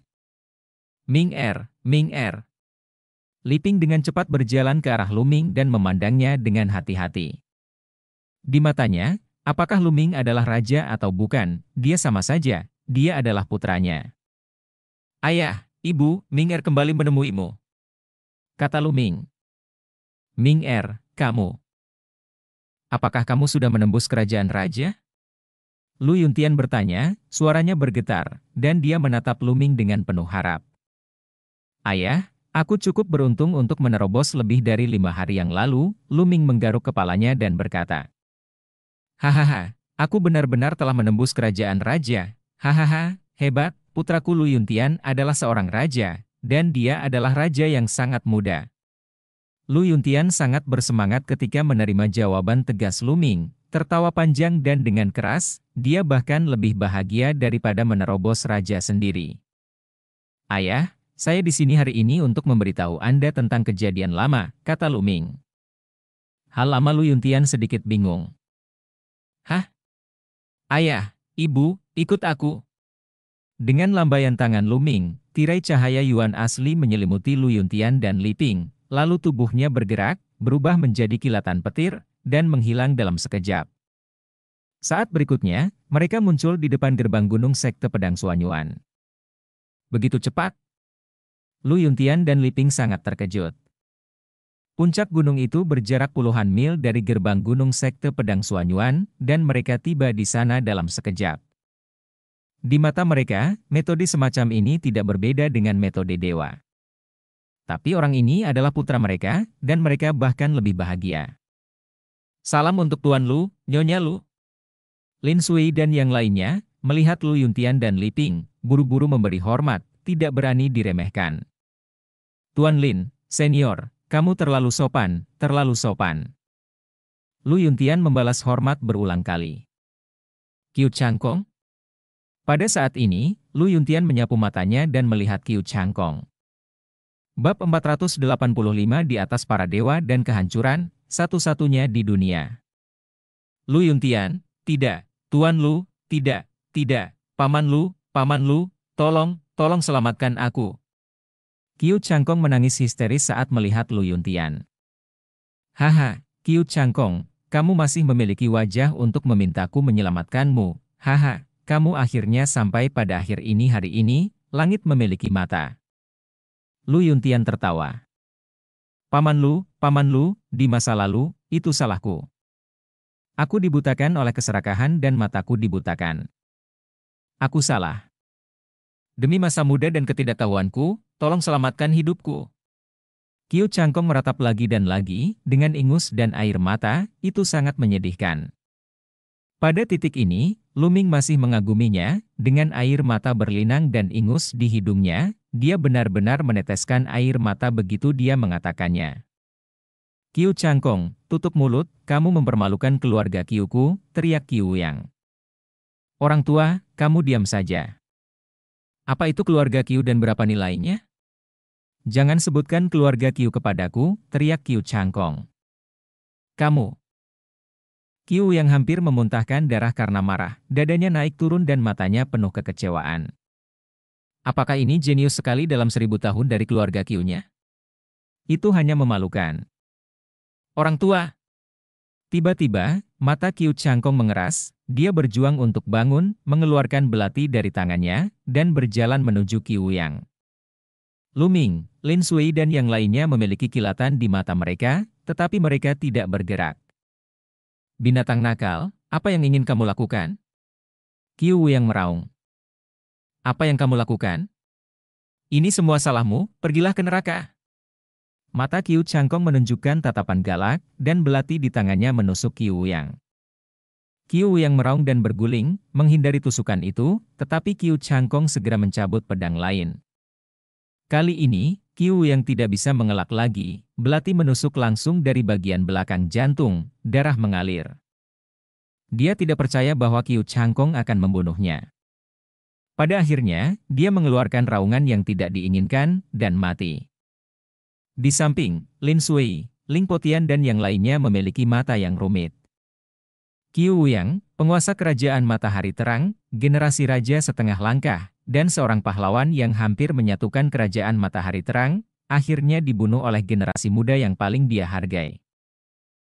Speaker 1: Ming Er, Ming Er. Liping dengan cepat berjalan ke arah Luming dan memandangnya dengan hati-hati. Di matanya, Apakah Luming adalah raja atau bukan, dia sama saja, dia adalah putranya. Ayah, ibu, Ming Er kembali menemuimu. Kata Luming. Ming Er, kamu. Apakah kamu sudah menembus kerajaan raja? Lu Yuntian bertanya, suaranya bergetar, dan dia menatap Luming dengan penuh harap. Ayah, aku cukup beruntung untuk menerobos lebih dari lima hari yang lalu, Luming menggaruk kepalanya dan berkata. Hahaha, aku benar-benar telah menembus kerajaan raja. Hahaha, hebat, putraku Lu Yuntian adalah seorang raja, dan dia adalah raja yang sangat muda. Lu Yuntian sangat bersemangat ketika menerima jawaban tegas Luming, tertawa panjang dan dengan keras, dia bahkan lebih bahagia daripada menerobos raja sendiri. Ayah, saya di sini hari ini untuk memberitahu Anda tentang kejadian lama, kata Luming. Hal lama Lu Yuntian sedikit bingung. Ayah, ibu, ikut aku. Dengan lambaian tangan Luming, tirai cahaya Yuan asli menyelimuti Lu Yuntian dan Li Ping, lalu tubuhnya bergerak, berubah menjadi kilatan petir, dan menghilang dalam sekejap. Saat berikutnya, mereka muncul di depan gerbang gunung Sekte Pedang Suanyuan. Begitu cepat, Lu Yuntian dan Li Ping sangat terkejut. Puncak gunung itu berjarak puluhan mil dari gerbang Gunung Sekte Pedang Suanyuan, dan mereka tiba di sana dalam sekejap. Di mata mereka, metode semacam ini tidak berbeda dengan metode dewa. Tapi orang ini adalah putra mereka, dan mereka bahkan lebih bahagia. Salam untuk Tuan Lu, Nyonya Lu. Lin Sui dan yang lainnya, melihat Lu Yuntian dan Li Ping, buru-buru memberi hormat, tidak berani diremehkan. Tuan Lin, senior, kamu terlalu sopan, terlalu sopan. Lu Yuntian membalas hormat berulang kali. Qiu Changkong? Pada saat ini, Lu Yuntian menyapu matanya dan melihat Qiu Changkong. Bab 485 di atas para dewa dan kehancuran, satu-satunya di dunia. Lu Yuntian, tidak, Tuan Lu, tidak, tidak, Paman Lu, Paman Lu, tolong, tolong selamatkan aku, Qiu Changkong menangis histeris saat melihat Lu Yuntian. Haha, Qiu Changkong, kamu masih memiliki wajah untuk memintaku menyelamatkanmu. Haha, kamu akhirnya sampai pada akhir ini hari ini, langit memiliki mata. Lu Yuntian tertawa. Paman Lu, Paman Lu, di masa lalu, itu salahku. Aku dibutakan oleh keserakahan dan mataku dibutakan. Aku salah. Demi masa muda dan ketidaktahuanku, tolong selamatkan hidupku. Kiu Changkong meratap lagi dan lagi, dengan ingus dan air mata, itu sangat menyedihkan. Pada titik ini, Luming masih mengaguminya, dengan air mata berlinang dan ingus di hidungnya, dia benar-benar meneteskan air mata begitu dia mengatakannya. Kiu Changkong, tutup mulut, kamu mempermalukan keluarga Kiuku, teriak Kiu Yang. Orang tua, kamu diam saja. Apa itu keluarga Kiu dan berapa nilainya? Jangan sebutkan keluarga Qiu kepadaku, teriak Qiu Changkong. Kamu. Qiu yang hampir memuntahkan darah karena marah, dadanya naik turun dan matanya penuh kekecewaan. Apakah ini jenius sekali dalam seribu tahun dari keluarga Qiu-nya? Itu hanya memalukan. Orang tua. Tiba-tiba, mata Qiu Changkong mengeras, dia berjuang untuk bangun, mengeluarkan belati dari tangannya, dan berjalan menuju Qiu Yang. Luming, Lin Sui dan yang lainnya memiliki kilatan di mata mereka, tetapi mereka tidak bergerak. Binatang nakal, apa yang ingin kamu lakukan? Qiu yang meraung. Apa yang kamu lakukan? Ini semua salahmu, pergilah ke neraka. Mata Qiu Changkong menunjukkan tatapan galak, dan belati di tangannya menusuk Qiu Yang. Qiu Yang meraung dan berguling, menghindari tusukan itu, tetapi Qiu Changkong segera mencabut pedang lain. Kali ini, Qiu yang tidak bisa mengelak lagi, belati menusuk langsung dari bagian belakang jantung, darah mengalir. Dia tidak percaya bahwa Qiu Changkong akan membunuhnya. Pada akhirnya, dia mengeluarkan raungan yang tidak diinginkan dan mati. Di samping, Lin Sui, Ling Potian dan yang lainnya memiliki mata yang rumit. Qiu Yang, penguasa kerajaan matahari terang, generasi raja setengah langkah, dan seorang pahlawan yang hampir menyatukan kerajaan matahari terang, akhirnya dibunuh oleh generasi muda yang paling dia hargai.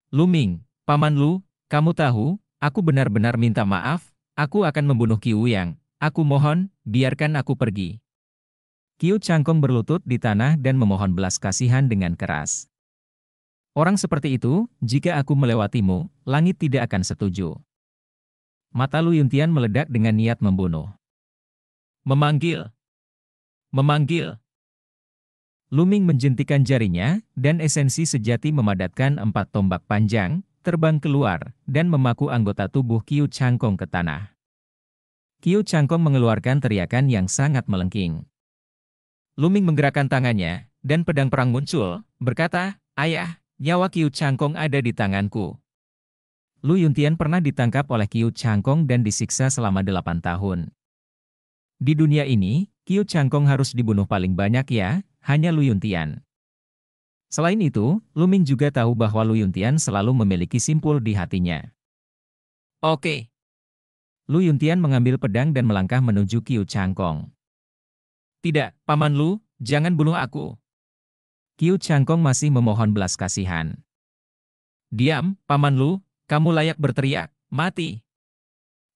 Speaker 1: Luming, Paman Lu, kamu tahu, aku benar-benar minta maaf, aku akan membunuh Kiu Yang. Aku mohon, biarkan aku pergi. Qiu Changkong berlutut di tanah dan memohon belas kasihan dengan keras. Orang seperti itu, jika aku melewatimu, langit tidak akan setuju. Mata Lu Yuntian meledak dengan niat membunuh. Memanggil. Memanggil. Luming menjentikan jarinya, dan esensi sejati memadatkan empat tombak panjang, terbang keluar, dan memaku anggota tubuh Kiu Changkong ke tanah. Kiu Changkong mengeluarkan teriakan yang sangat melengking. Luming menggerakkan tangannya, dan pedang perang muncul, berkata, Ayah, nyawa Kiu Changkong ada di tanganku. Lu Yuntian pernah ditangkap oleh Kiu Changkong dan disiksa selama delapan tahun. Di dunia ini, Qiu Changkong harus dibunuh paling banyak ya, hanya Lu Yuntian. Selain itu, Lu Ming juga tahu bahwa Lu Yuntian selalu memiliki simpul di hatinya. Oke. Lu Yuntian mengambil pedang dan melangkah menuju Qiu Changkong. Tidak, Paman Lu, jangan bunuh aku. Qiu Changkong masih memohon belas kasihan. Diam, Paman Lu, kamu layak berteriak, mati.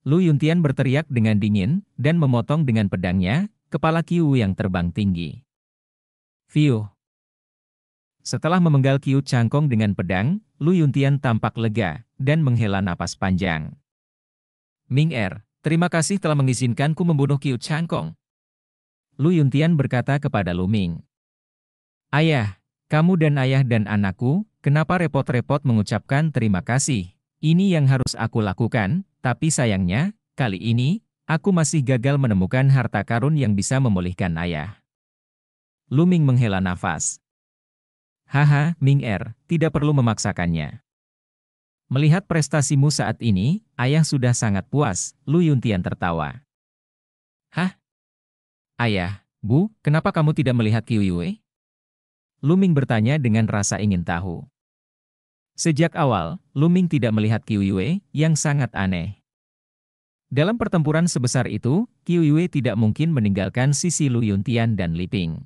Speaker 1: Lu Yuntian berteriak dengan dingin, dan memotong dengan pedangnya, kepala Qiu yang terbang tinggi. Fiu. Setelah memenggal Qiu Changkong dengan pedang, Lu Yuntian tampak lega, dan menghela napas panjang. Ming Er, terima kasih telah mengizinkanku membunuh Qiu Changkong. Lu Yuntian berkata kepada Lu Ming. Ayah, kamu dan ayah dan anakku, kenapa repot-repot mengucapkan terima kasih? Ini yang harus aku lakukan, tapi sayangnya, kali ini, aku masih gagal menemukan harta karun yang bisa memulihkan ayah. Luming menghela nafas. Haha, Ming Er, tidak perlu memaksakannya. Melihat prestasimu saat ini, ayah sudah sangat puas, Lu Yuntian tertawa. Hah? Ayah, Bu, kenapa kamu tidak melihat Kiwiwe? Luming bertanya dengan rasa ingin tahu. Sejak awal, Luming tidak melihat Kiwiwe, yang sangat aneh. Dalam pertempuran sebesar itu, Kiwiwe tidak mungkin meninggalkan sisi Lu Yuntian dan Liping.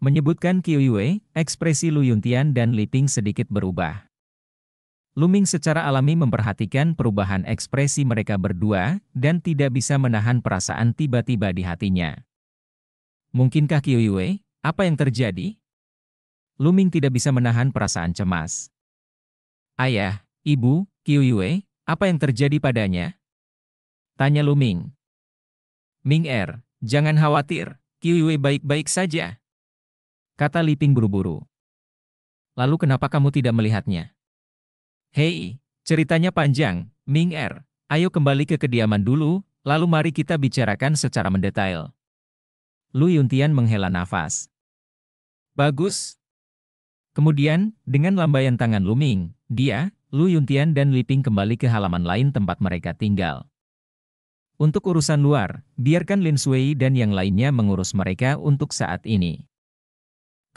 Speaker 1: Menyebutkan Kiwiwe, ekspresi Lu Yuntian dan Liping sedikit berubah. Luming secara alami memperhatikan perubahan ekspresi mereka berdua dan tidak bisa menahan perasaan tiba-tiba di hatinya. Mungkinkah Kiwiwe, apa yang terjadi? Luming tidak bisa menahan perasaan cemas. Ayah, ibu, Yue, apa yang terjadi padanya? Tanya Lu Ming. Ming Er, jangan khawatir, Yue baik-baik saja. Kata Li Ping buru-buru. Lalu kenapa kamu tidak melihatnya? Hei, ceritanya panjang, Ming Er. Ayo kembali ke kediaman dulu, lalu mari kita bicarakan secara mendetail. Lu Yuntian menghela nafas. Bagus. Kemudian, dengan lambaian tangan Lu Ming, dia, Lu Yuntian dan Liping kembali ke halaman lain tempat mereka tinggal. Untuk urusan luar, biarkan Lin Sui dan yang lainnya mengurus mereka untuk saat ini.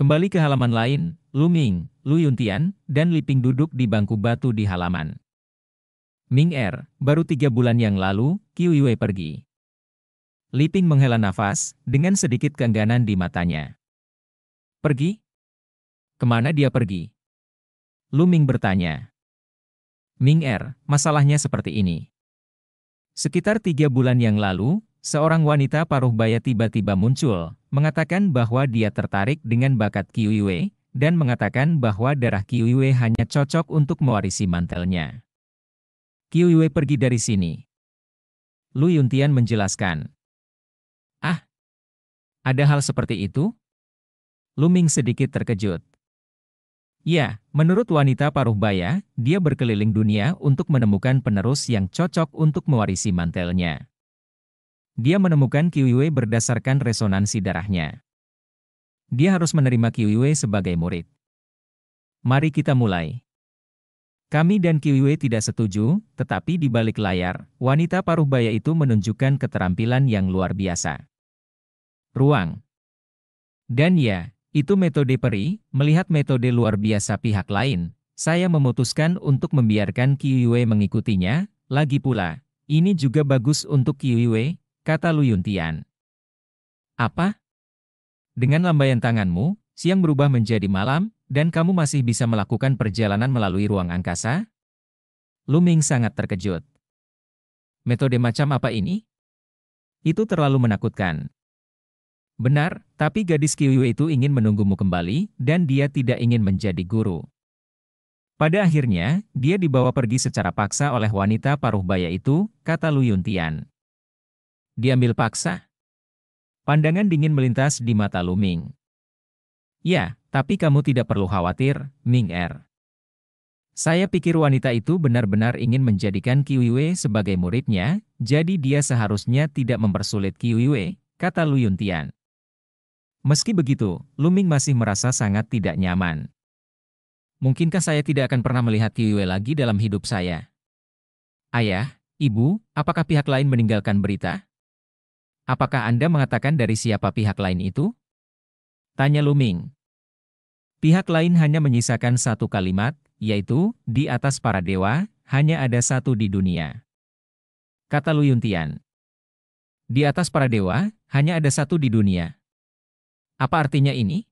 Speaker 1: Kembali ke halaman lain, Lu Ming, Lu Yuntian, dan Liping duduk di bangku batu di halaman. Ming Er, baru tiga bulan yang lalu, Qiu Yue pergi. Liping menghela nafas, dengan sedikit keengganan di matanya. Pergi? Kemana dia pergi? Luming bertanya. Ming Er, masalahnya seperti ini. Sekitar tiga bulan yang lalu, seorang wanita paruh baya tiba-tiba muncul, mengatakan bahwa dia tertarik dengan bakat Kiwiwe, dan mengatakan bahwa darah Kiwiwe hanya cocok untuk mewarisi mantelnya. Kiwiwe pergi dari sini. Lu Yuntian menjelaskan. Ah, ada hal seperti itu? Luming sedikit terkejut. Ya, menurut wanita paruh baya, dia berkeliling dunia untuk menemukan penerus yang cocok untuk mewarisi mantelnya. Dia menemukan Kiwiwe berdasarkan resonansi darahnya. Dia harus menerima Kiwiwe sebagai murid. Mari kita mulai. Kami dan Kiwiwe tidak setuju, tetapi di balik layar, wanita paruh baya itu menunjukkan keterampilan yang luar biasa. Ruang. Dan ya, itu metode peri, melihat metode luar biasa pihak lain. Saya memutuskan untuk membiarkan Kiyue mengikutinya, lagi pula, ini juga bagus untuk Kiyue, kata Lu Luyuntian. Apa? Dengan lambaian tanganmu, siang berubah menjadi malam, dan kamu masih bisa melakukan perjalanan melalui ruang angkasa? Luming sangat terkejut. Metode macam apa ini? Itu terlalu menakutkan. Benar, tapi gadis Kiyu itu ingin menunggumu kembali, dan dia tidak ingin menjadi guru. Pada akhirnya, dia dibawa pergi secara paksa oleh wanita paruh baya itu, kata Lu Yuntian. Diambil paksa? Pandangan dingin melintas di mata Lu Ming. Ya, tapi kamu tidak perlu khawatir, Ming Er. Saya pikir wanita itu benar-benar ingin menjadikan Kiwiwe sebagai muridnya, jadi dia seharusnya tidak mempersulit Kiwiwe, kata Lu Yuntian. Meski begitu, Luming masih merasa sangat tidak nyaman. Mungkinkah saya tidak akan pernah melihat Kiwe lagi dalam hidup saya? Ayah, ibu, apakah pihak lain meninggalkan berita? Apakah Anda mengatakan dari siapa pihak lain itu? Tanya Luming. Pihak lain hanya menyisakan satu kalimat, yaitu, di atas para dewa, hanya ada satu di dunia. Kata Luyuntian. Di atas para dewa, hanya ada satu di dunia. Apa artinya ini?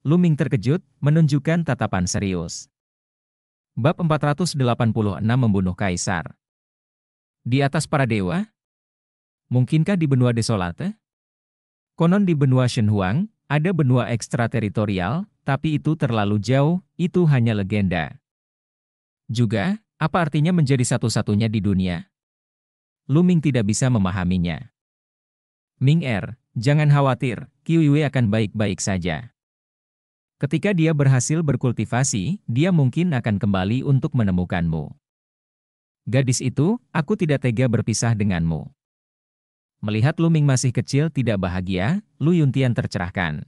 Speaker 1: Luming terkejut, menunjukkan tatapan serius. Bab 486 membunuh Kaisar. Di atas para dewa? Mungkinkah di benua desolate? Konon di benua Shenhuang, ada benua ekstrateritorial, tapi itu terlalu jauh, itu hanya legenda. Juga, apa artinya menjadi satu-satunya di dunia? Luming tidak bisa memahaminya. Ming Er, Jangan khawatir, Kiwiwe akan baik-baik saja. Ketika dia berhasil berkultivasi, dia mungkin akan kembali untuk menemukanmu. Gadis itu, aku tidak tega berpisah denganmu. Melihat Luming masih kecil tidak bahagia, Lu Yuntian tercerahkan.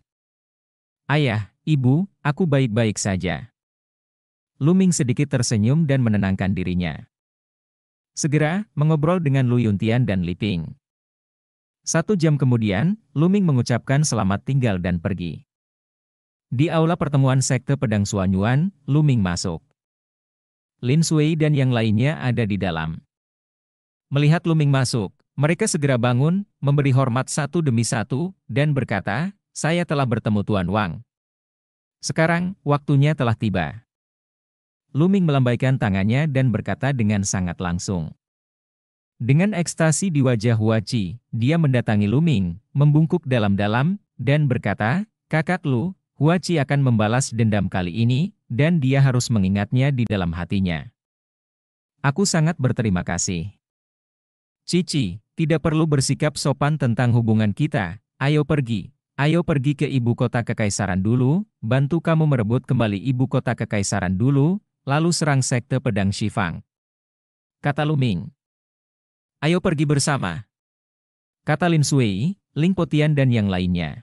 Speaker 1: Ayah, ibu, aku baik-baik saja. Luming sedikit tersenyum dan menenangkan dirinya. Segera, mengobrol dengan Lu Yuntian dan Liping. Satu jam kemudian, Luming mengucapkan selamat tinggal dan pergi. Di aula pertemuan sekte pedang Suanyuan, Luming masuk. Lin Sui dan yang lainnya ada di dalam. Melihat Luming masuk, mereka segera bangun, memberi hormat satu demi satu, dan berkata, saya telah bertemu Tuan Wang. Sekarang, waktunya telah tiba. Luming melambaikan tangannya dan berkata dengan sangat langsung. Dengan ekstasi di wajah Huaci, dia mendatangi Luming, membungkuk dalam-dalam, dan berkata, Kakak Lu, Huaci akan membalas dendam kali ini, dan dia harus mengingatnya di dalam hatinya. Aku sangat berterima kasih. Cici, tidak perlu bersikap sopan tentang hubungan kita, ayo pergi. Ayo pergi ke ibu kota kekaisaran dulu, bantu kamu merebut kembali ibu kota kekaisaran dulu, lalu serang sekte pedang Shifang. Kata Luming. Ayo pergi bersama. Kata Lin Sui, Ling Potian dan yang lainnya.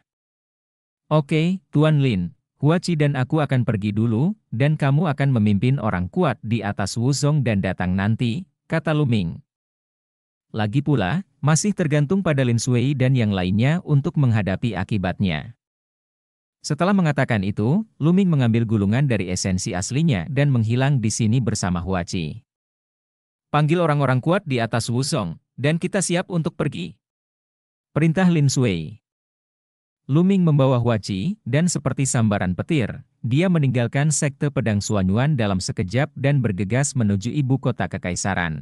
Speaker 1: Oke, Tuan Lin, Huaci dan aku akan pergi dulu, dan kamu akan memimpin orang kuat di atas Wuzong dan datang nanti, kata Luming. Lagi pula, masih tergantung pada Lin Sui dan yang lainnya untuk menghadapi akibatnya. Setelah mengatakan itu, Luming mengambil gulungan dari esensi aslinya dan menghilang di sini bersama Huaci. Panggil orang-orang kuat di atas Wusong, dan kita siap untuk pergi. Perintah Lin Sui. Luming membawa Huaci, dan seperti sambaran petir, dia meninggalkan sekte pedang Suanyuan dalam sekejap dan bergegas menuju ibu kota kekaisaran.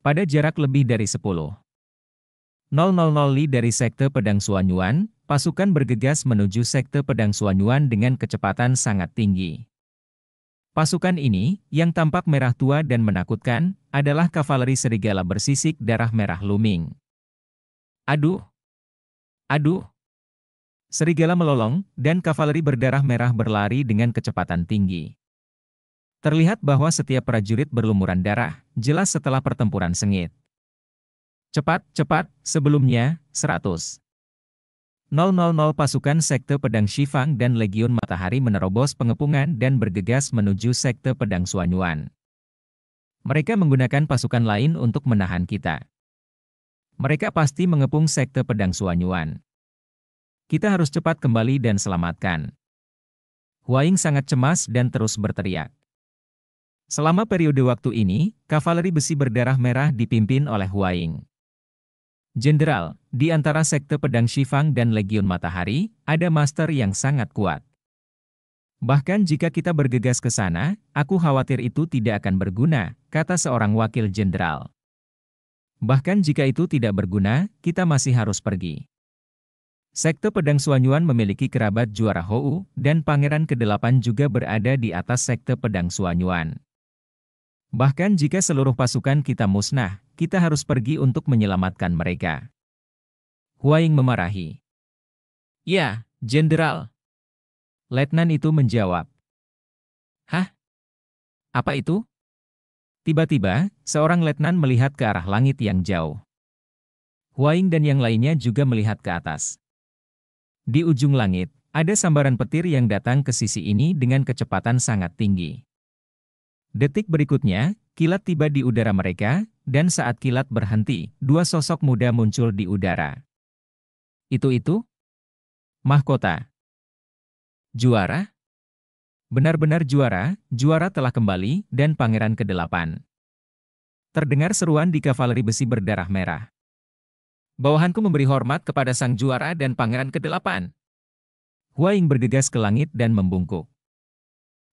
Speaker 1: Pada jarak lebih dari 10. 000 li dari sekte pedang Suanyuan, pasukan bergegas menuju sekte pedang Suanyuan dengan kecepatan sangat tinggi. Pasukan ini, yang tampak merah tua dan menakutkan, adalah kavaleri serigala bersisik darah merah luming. Aduh! Aduh! Serigala melolong, dan kavaleri berdarah merah berlari dengan kecepatan tinggi. Terlihat bahwa setiap prajurit berlumuran darah, jelas setelah pertempuran sengit. Cepat, cepat, sebelumnya, seratus. 000 pasukan Sekte Pedang Shifang dan Legion Matahari menerobos pengepungan dan bergegas menuju Sekte Pedang Suanyuan. Mereka menggunakan pasukan lain untuk menahan kita. Mereka pasti mengepung Sekte Pedang Suanyuan. Kita harus cepat kembali dan selamatkan. Huaying sangat cemas dan terus berteriak. Selama periode waktu ini, kavaleri besi berdarah merah dipimpin oleh Huaying. Jenderal, di antara sekte pedang Shifang dan Legion Matahari, ada master yang sangat kuat. Bahkan jika kita bergegas ke sana, aku khawatir itu tidak akan berguna, kata seorang wakil jenderal. Bahkan jika itu tidak berguna, kita masih harus pergi. Sekte Pedang Suanyuan memiliki kerabat juara Hou, dan pangeran ke-8 juga berada di atas sekte Pedang Suanyuan. Bahkan jika seluruh pasukan kita musnah, kita harus pergi untuk menyelamatkan mereka. Huaying memarahi. Ya, Jenderal. Letnan itu menjawab. Hah? Apa itu? Tiba-tiba, seorang letnan melihat ke arah langit yang jauh. Huaying dan yang lainnya juga melihat ke atas. Di ujung langit, ada sambaran petir yang datang ke sisi ini dengan kecepatan sangat tinggi. Detik berikutnya, Kilat tiba di udara mereka, dan saat kilat berhenti, dua sosok muda muncul di udara. Itu-itu? Mahkota. Juara? Benar-benar juara, juara telah kembali, dan pangeran ke-8. Terdengar seruan di kavaleri besi berdarah merah. Bawahanku memberi hormat kepada sang juara dan pangeran ke-8. Huaing bergegas ke langit dan membungkuk.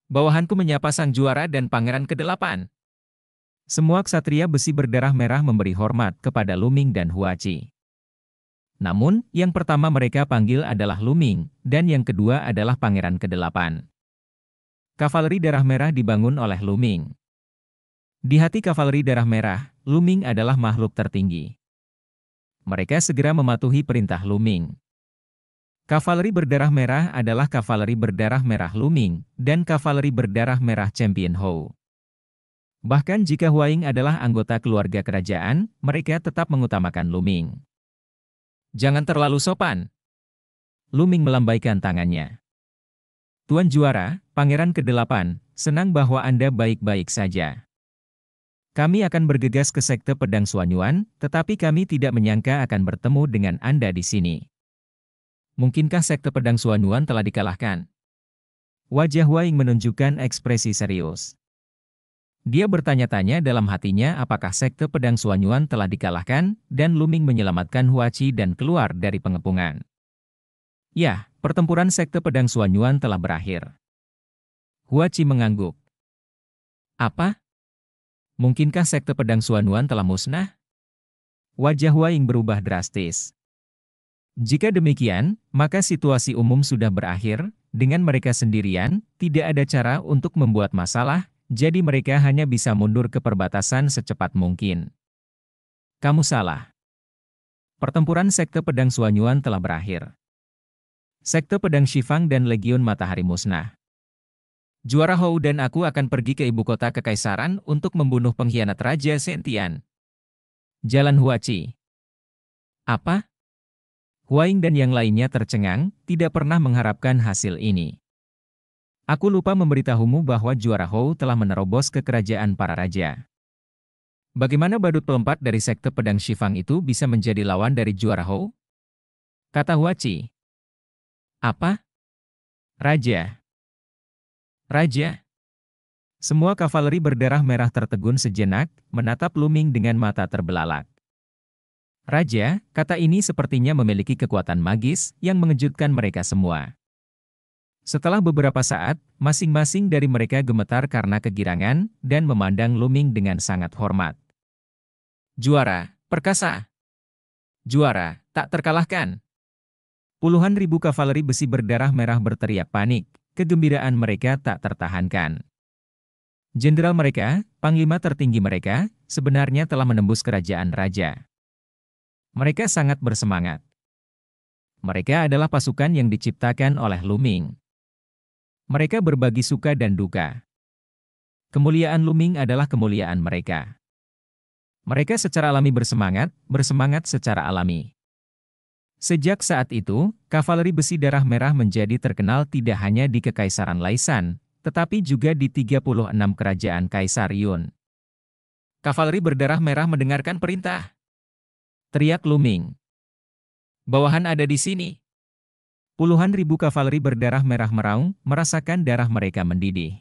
Speaker 1: Bawahanku menyapa sang juara dan pangeran ke-8. Semua ksatria besi berdarah merah memberi hormat kepada Luming dan Huaci. Namun, yang pertama mereka panggil adalah Luming, dan yang kedua adalah Pangeran Kedelapan. Kavaleri Darah Merah dibangun oleh Luming. Di hati Kavaleri Darah Merah, Luming adalah makhluk tertinggi. Mereka segera mematuhi perintah Luming. Kavaleri berdarah merah adalah kavaleri berdarah merah Luming, dan kavaleri berdarah merah Champion Hou. Bahkan jika Huaing adalah anggota keluarga kerajaan, mereka tetap mengutamakan Luming. Jangan terlalu sopan. Luming melambaikan tangannya. Tuan juara, pangeran ke-8, senang bahwa Anda baik-baik saja. Kami akan bergegas ke sekte pedang Suanyuan, tetapi kami tidak menyangka akan bertemu dengan Anda di sini. Mungkinkah sekte pedang Suanyuan telah dikalahkan? Wajah Huaying menunjukkan ekspresi serius. Dia bertanya-tanya dalam hatinya apakah sekte pedang Suanyuan telah dikalahkan, dan Luming menyelamatkan Huaci dan keluar dari pengepungan. Ya, pertempuran sekte pedang Suanyuan telah berakhir. Huaci mengangguk. Apa? Mungkinkah sekte pedang Suanyuan telah musnah? Wajah Huaying berubah drastis. Jika demikian, maka situasi umum sudah berakhir, dengan mereka sendirian, tidak ada cara untuk membuat masalah, jadi mereka hanya bisa mundur ke perbatasan secepat mungkin. Kamu salah. Pertempuran Sekte Pedang Suanyuan telah berakhir. Sekte Pedang Shifang dan Legion Matahari Musnah. Juara Hou dan aku akan pergi ke ibu kota Kekaisaran untuk membunuh pengkhianat Raja Sentian. Jalan Huaci. Apa? Huaing dan yang lainnya tercengang, tidak pernah mengharapkan hasil ini. Aku lupa memberitahumu bahwa juara Hou telah menerobos ke kerajaan para raja. Bagaimana badut pelompat dari sekte pedang Shifang itu bisa menjadi lawan dari juara Hou? Kata Huachi. Apa? Raja. Raja. Semua kavaleri berdarah merah tertegun sejenak, menatap Luming dengan mata terbelalak. Raja, kata ini sepertinya memiliki kekuatan magis yang mengejutkan mereka semua. Setelah beberapa saat, masing-masing dari mereka gemetar karena kegirangan dan memandang Luming dengan sangat hormat. Juara, perkasa. Juara, tak terkalahkan. Puluhan ribu kavaleri besi berdarah merah berteriak panik, kegembiraan mereka tak tertahankan. Jenderal mereka, panglima tertinggi mereka, sebenarnya telah menembus kerajaan raja. Mereka sangat bersemangat. Mereka adalah pasukan yang diciptakan oleh Luming. Mereka berbagi suka dan duka. Kemuliaan Luming adalah kemuliaan mereka. Mereka secara alami bersemangat, bersemangat secara alami. Sejak saat itu, kavaleri besi darah merah menjadi terkenal tidak hanya di Kekaisaran Laisan, tetapi juga di 36 kerajaan Kaisar Yun. Kavaleri berdarah merah mendengarkan perintah. Teriak Luming. Bawahan ada di sini. Puluhan ribu kavaleri berdarah merah meraung, merasakan darah mereka mendidih.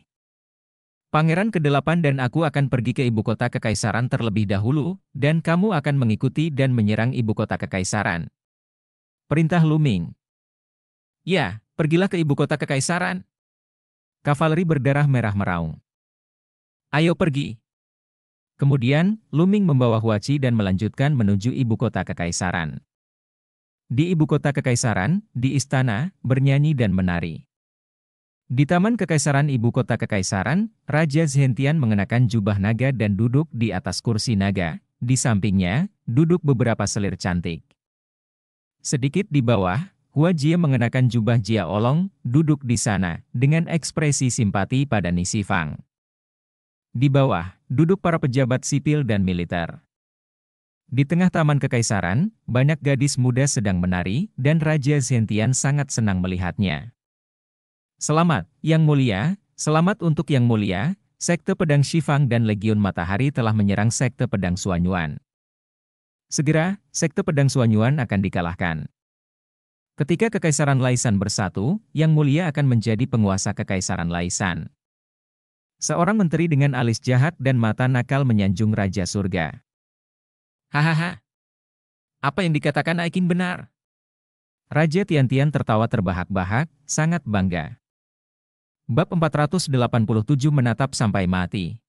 Speaker 1: Pangeran ke-8 dan aku akan pergi ke ibu kota kekaisaran terlebih dahulu, dan kamu akan mengikuti dan menyerang ibu kota kekaisaran. Perintah Luming. Ya, pergilah ke ibu kota kekaisaran. Kavaleri berdarah merah meraung. Ayo pergi. Kemudian, Luming membawa Huaci dan melanjutkan menuju ibu kota kekaisaran. Di ibu kota kekaisaran, di istana, bernyanyi dan menari. Di taman kekaisaran ibu kota kekaisaran, Raja Zhentian mengenakan jubah naga dan duduk di atas kursi naga. Di sampingnya, duduk beberapa selir cantik. Sedikit di bawah, Hua Jie mengenakan jubah Jia Olong, duduk di sana, dengan ekspresi simpati pada Nisi Fang. Di bawah, duduk para pejabat sipil dan militer. Di tengah taman kekaisaran, banyak gadis muda sedang menari, dan Raja Zentian sangat senang melihatnya. Selamat, Yang Mulia, selamat untuk Yang Mulia, Sekte Pedang Shifang dan Legiun Matahari telah menyerang Sekte Pedang Suanyuan. Segera, Sekte Pedang Suanyuan akan dikalahkan. Ketika Kekaisaran Laisan bersatu, Yang Mulia akan menjadi penguasa Kekaisaran Laisan. Seorang menteri dengan alis jahat dan mata nakal menyanjung Raja Surga. Hahaha. Apa yang dikatakan Aikin benar. Raja Tian Tian tertawa terbahak-bahak, sangat bangga. Bab 487 menatap sampai mati.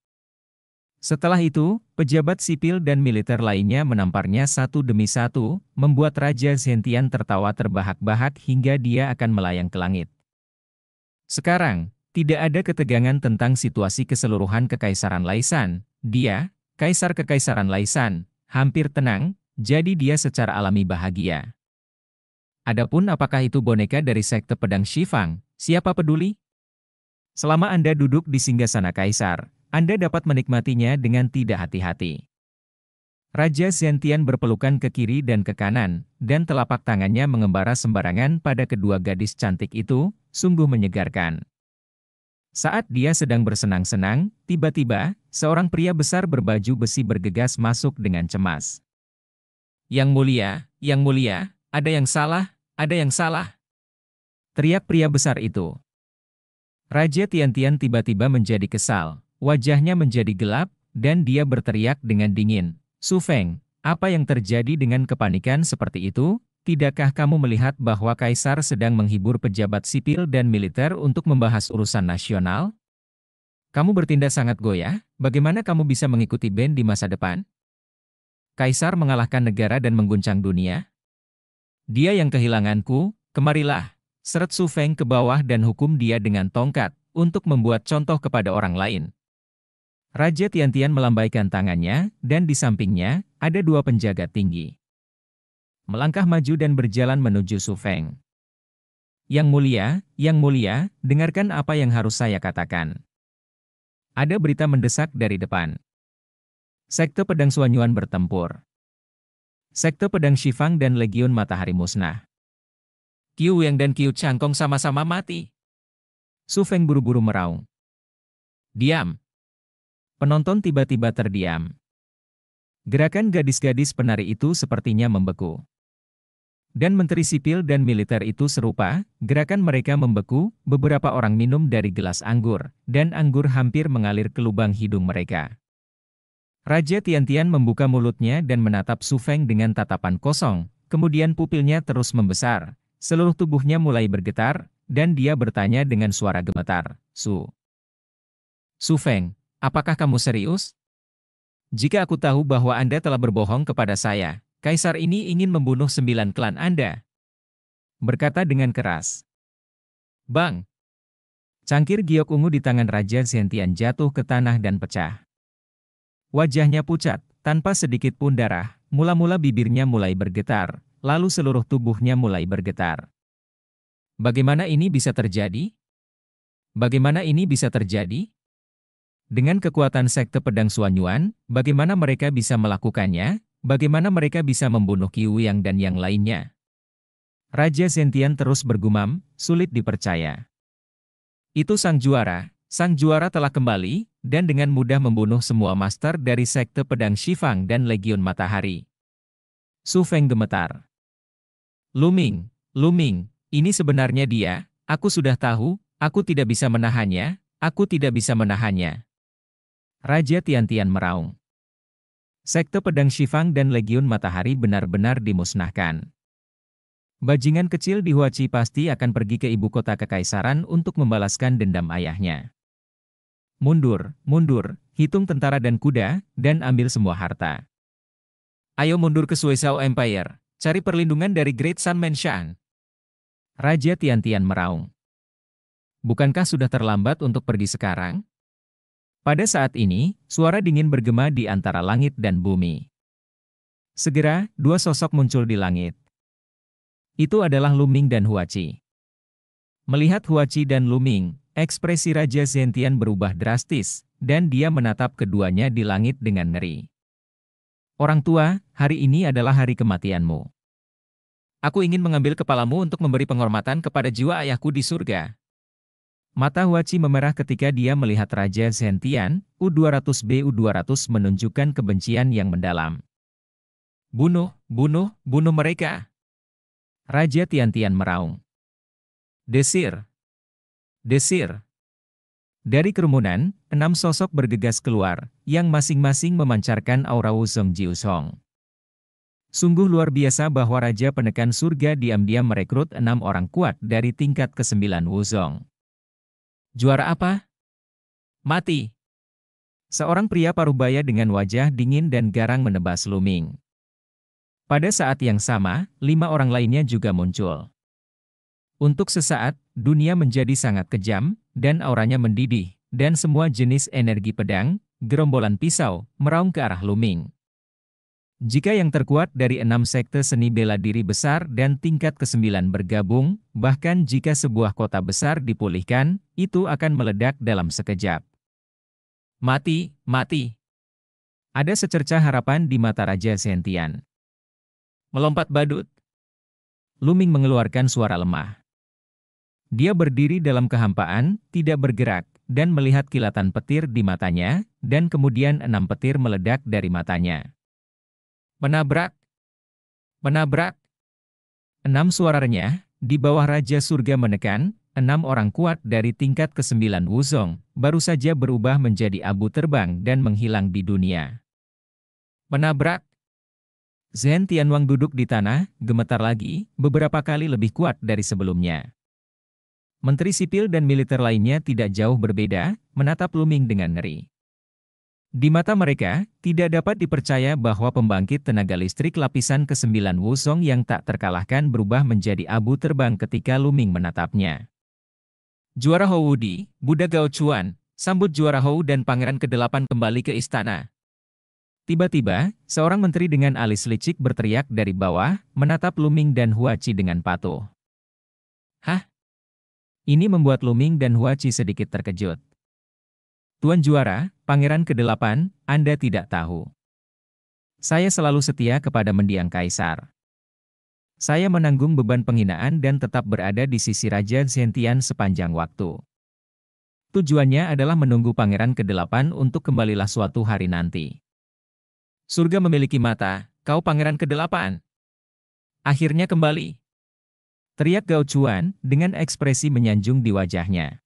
Speaker 1: Setelah itu, pejabat sipil dan militer lainnya menamparnya satu demi satu, membuat Raja Zhentian tertawa terbahak-bahak hingga dia akan melayang ke langit. Sekarang, tidak ada ketegangan tentang situasi keseluruhan Kekaisaran Laisan. Dia, Kaisar Kekaisaran Laisan, hampir tenang, jadi dia secara alami bahagia. Adapun apakah itu boneka dari sekte pedang Shifang, siapa peduli? Selama Anda duduk di singgasana kaisar, Anda dapat menikmatinya dengan tidak hati-hati. Raja Zentian berpelukan ke kiri dan ke kanan, dan telapak tangannya mengembara sembarangan pada kedua gadis cantik itu, sungguh menyegarkan. Saat dia sedang bersenang-senang, tiba-tiba, Seorang pria besar berbaju besi bergegas masuk dengan cemas. Yang mulia, yang mulia, ada yang salah, ada yang salah. Teriak pria besar itu. Raja Tian Tian tiba-tiba menjadi kesal, wajahnya menjadi gelap, dan dia berteriak dengan dingin. Su Feng, apa yang terjadi dengan kepanikan seperti itu? Tidakkah kamu melihat bahwa Kaisar sedang menghibur pejabat sipil dan militer untuk membahas urusan nasional? Kamu bertindak sangat goyah, bagaimana kamu bisa mengikuti band di masa depan? Kaisar mengalahkan negara dan mengguncang dunia? Dia yang kehilanganku, kemarilah. Seret Su Feng ke bawah dan hukum dia dengan tongkat, untuk membuat contoh kepada orang lain. Raja Tian Tian melambaikan tangannya, dan di sampingnya, ada dua penjaga tinggi. Melangkah maju dan berjalan menuju Su Feng. Yang mulia, yang mulia, dengarkan apa yang harus saya katakan. Ada berita mendesak dari depan. Sekte Pedang Suanyuan bertempur. Sekte Pedang Shifang dan Legion Matahari Musnah. Qiu Yang dan Qiu Changkong sama-sama mati. Su Feng buru-buru meraung. Diam. Penonton tiba-tiba terdiam. Gerakan gadis-gadis penari itu sepertinya membeku. Dan menteri sipil dan militer itu serupa, gerakan mereka membeku, beberapa orang minum dari gelas anggur, dan anggur hampir mengalir ke lubang hidung mereka. Raja Tiantian membuka mulutnya dan menatap Su Feng dengan tatapan kosong, kemudian pupilnya terus membesar, seluruh tubuhnya mulai bergetar, dan dia bertanya dengan suara gemetar, Su. Su Feng, apakah kamu serius? Jika aku tahu bahwa Anda telah berbohong kepada saya, Kaisar ini ingin membunuh sembilan klan Anda. Berkata dengan keras. Bang! Cangkir giok ungu di tangan Raja Sentian jatuh ke tanah dan pecah. Wajahnya pucat, tanpa sedikit pun darah, mula-mula bibirnya mulai bergetar, lalu seluruh tubuhnya mulai bergetar. Bagaimana ini bisa terjadi? Bagaimana ini bisa terjadi? Dengan kekuatan sekte pedang Suanyuan, bagaimana mereka bisa melakukannya? Bagaimana mereka bisa membunuh Yang dan yang lainnya? Raja Zentian terus bergumam, sulit dipercaya. Itu sang juara, sang juara telah kembali, dan dengan mudah membunuh semua master dari sekte pedang Shifang dan Legion Matahari. Su Feng gemetar. Luming, Luming, ini sebenarnya dia, aku sudah tahu, aku tidak bisa menahannya, aku tidak bisa menahannya. Raja Tian -tian meraung. Sekte pedang Shifang dan Legiun Matahari benar-benar dimusnahkan. Bajingan kecil di Huachi pasti akan pergi ke ibu kota kekaisaran untuk membalaskan dendam ayahnya. Mundur, mundur, hitung tentara dan kuda, dan ambil semua harta. Ayo mundur ke Suisao Empire, cari perlindungan dari Great Sun Mansion. Raja Tian Tian meraung. Bukankah sudah terlambat untuk pergi sekarang? Pada saat ini, suara dingin bergema di antara langit dan bumi. Segera, dua sosok muncul di langit. Itu adalah Luming dan Huaci. Melihat Huaci dan Luming, ekspresi Raja Zentian berubah drastis, dan dia menatap keduanya di langit dengan ngeri. Orang tua, hari ini adalah hari kematianmu. Aku ingin mengambil kepalamu untuk memberi penghormatan kepada jiwa ayahku di surga. Mata Huaci memerah ketika dia melihat Raja Zentian, U200B U200 menunjukkan kebencian yang mendalam. Bunuh, bunuh, bunuh mereka. Raja Tian Tian meraung. Desir. Desir. Dari kerumunan, enam sosok bergegas keluar, yang masing-masing memancarkan aura Wuzong Jiusong. Sungguh luar biasa bahwa Raja Penekan Surga diam-diam merekrut enam orang kuat dari tingkat ke-9 Wuzong. Juara apa? Mati. Seorang pria parubaya dengan wajah dingin dan garang menebas luming. Pada saat yang sama, lima orang lainnya juga muncul. Untuk sesaat, dunia menjadi sangat kejam, dan auranya mendidih, dan semua jenis energi pedang, gerombolan pisau, meraung ke arah Luming. Jika yang terkuat dari enam sekte seni bela diri besar dan tingkat ke-9 bergabung, bahkan jika sebuah kota besar dipulihkan, itu akan meledak dalam sekejap. Mati, mati. Ada secerca harapan di mata Raja Sentian. Melompat badut. Luming mengeluarkan suara lemah. Dia berdiri dalam kehampaan, tidak bergerak, dan melihat kilatan petir di matanya, dan kemudian enam petir meledak dari matanya. Menabrak. Menabrak. Enam suaranya, di bawah Raja Surga menekan, enam orang kuat dari tingkat ke-9 Wuzong, baru saja berubah menjadi abu terbang dan menghilang di dunia. Menabrak. Zhen Tianwang duduk di tanah, gemetar lagi, beberapa kali lebih kuat dari sebelumnya. Menteri sipil dan militer lainnya tidak jauh berbeda, menatap Luming dengan ngeri. Di mata mereka, tidak dapat dipercaya bahwa pembangkit tenaga listrik lapisan ke-9 Wusong yang tak terkalahkan berubah menjadi abu terbang ketika Luming menatapnya. Juara Hou Wudi, Buddha Gao Chuan, sambut juara Hou dan pangeran ke-8 kembali ke istana. Tiba-tiba, seorang menteri dengan alis licik berteriak dari bawah, menatap Luming dan Huaci dengan patuh. Hah? Ini membuat Luming dan Huaci sedikit terkejut. Tuan Juara, Pangeran ke-8, Anda tidak tahu. Saya selalu setia kepada mendiang kaisar. Saya menanggung beban penghinaan dan tetap berada di sisi Raja Zhentian sepanjang waktu. Tujuannya adalah menunggu pangeran ke-8 untuk kembalilah suatu hari nanti. Surga memiliki mata, kau pangeran ke-8. Akhirnya kembali. Teriak Gao Chuan dengan ekspresi menyanjung di wajahnya.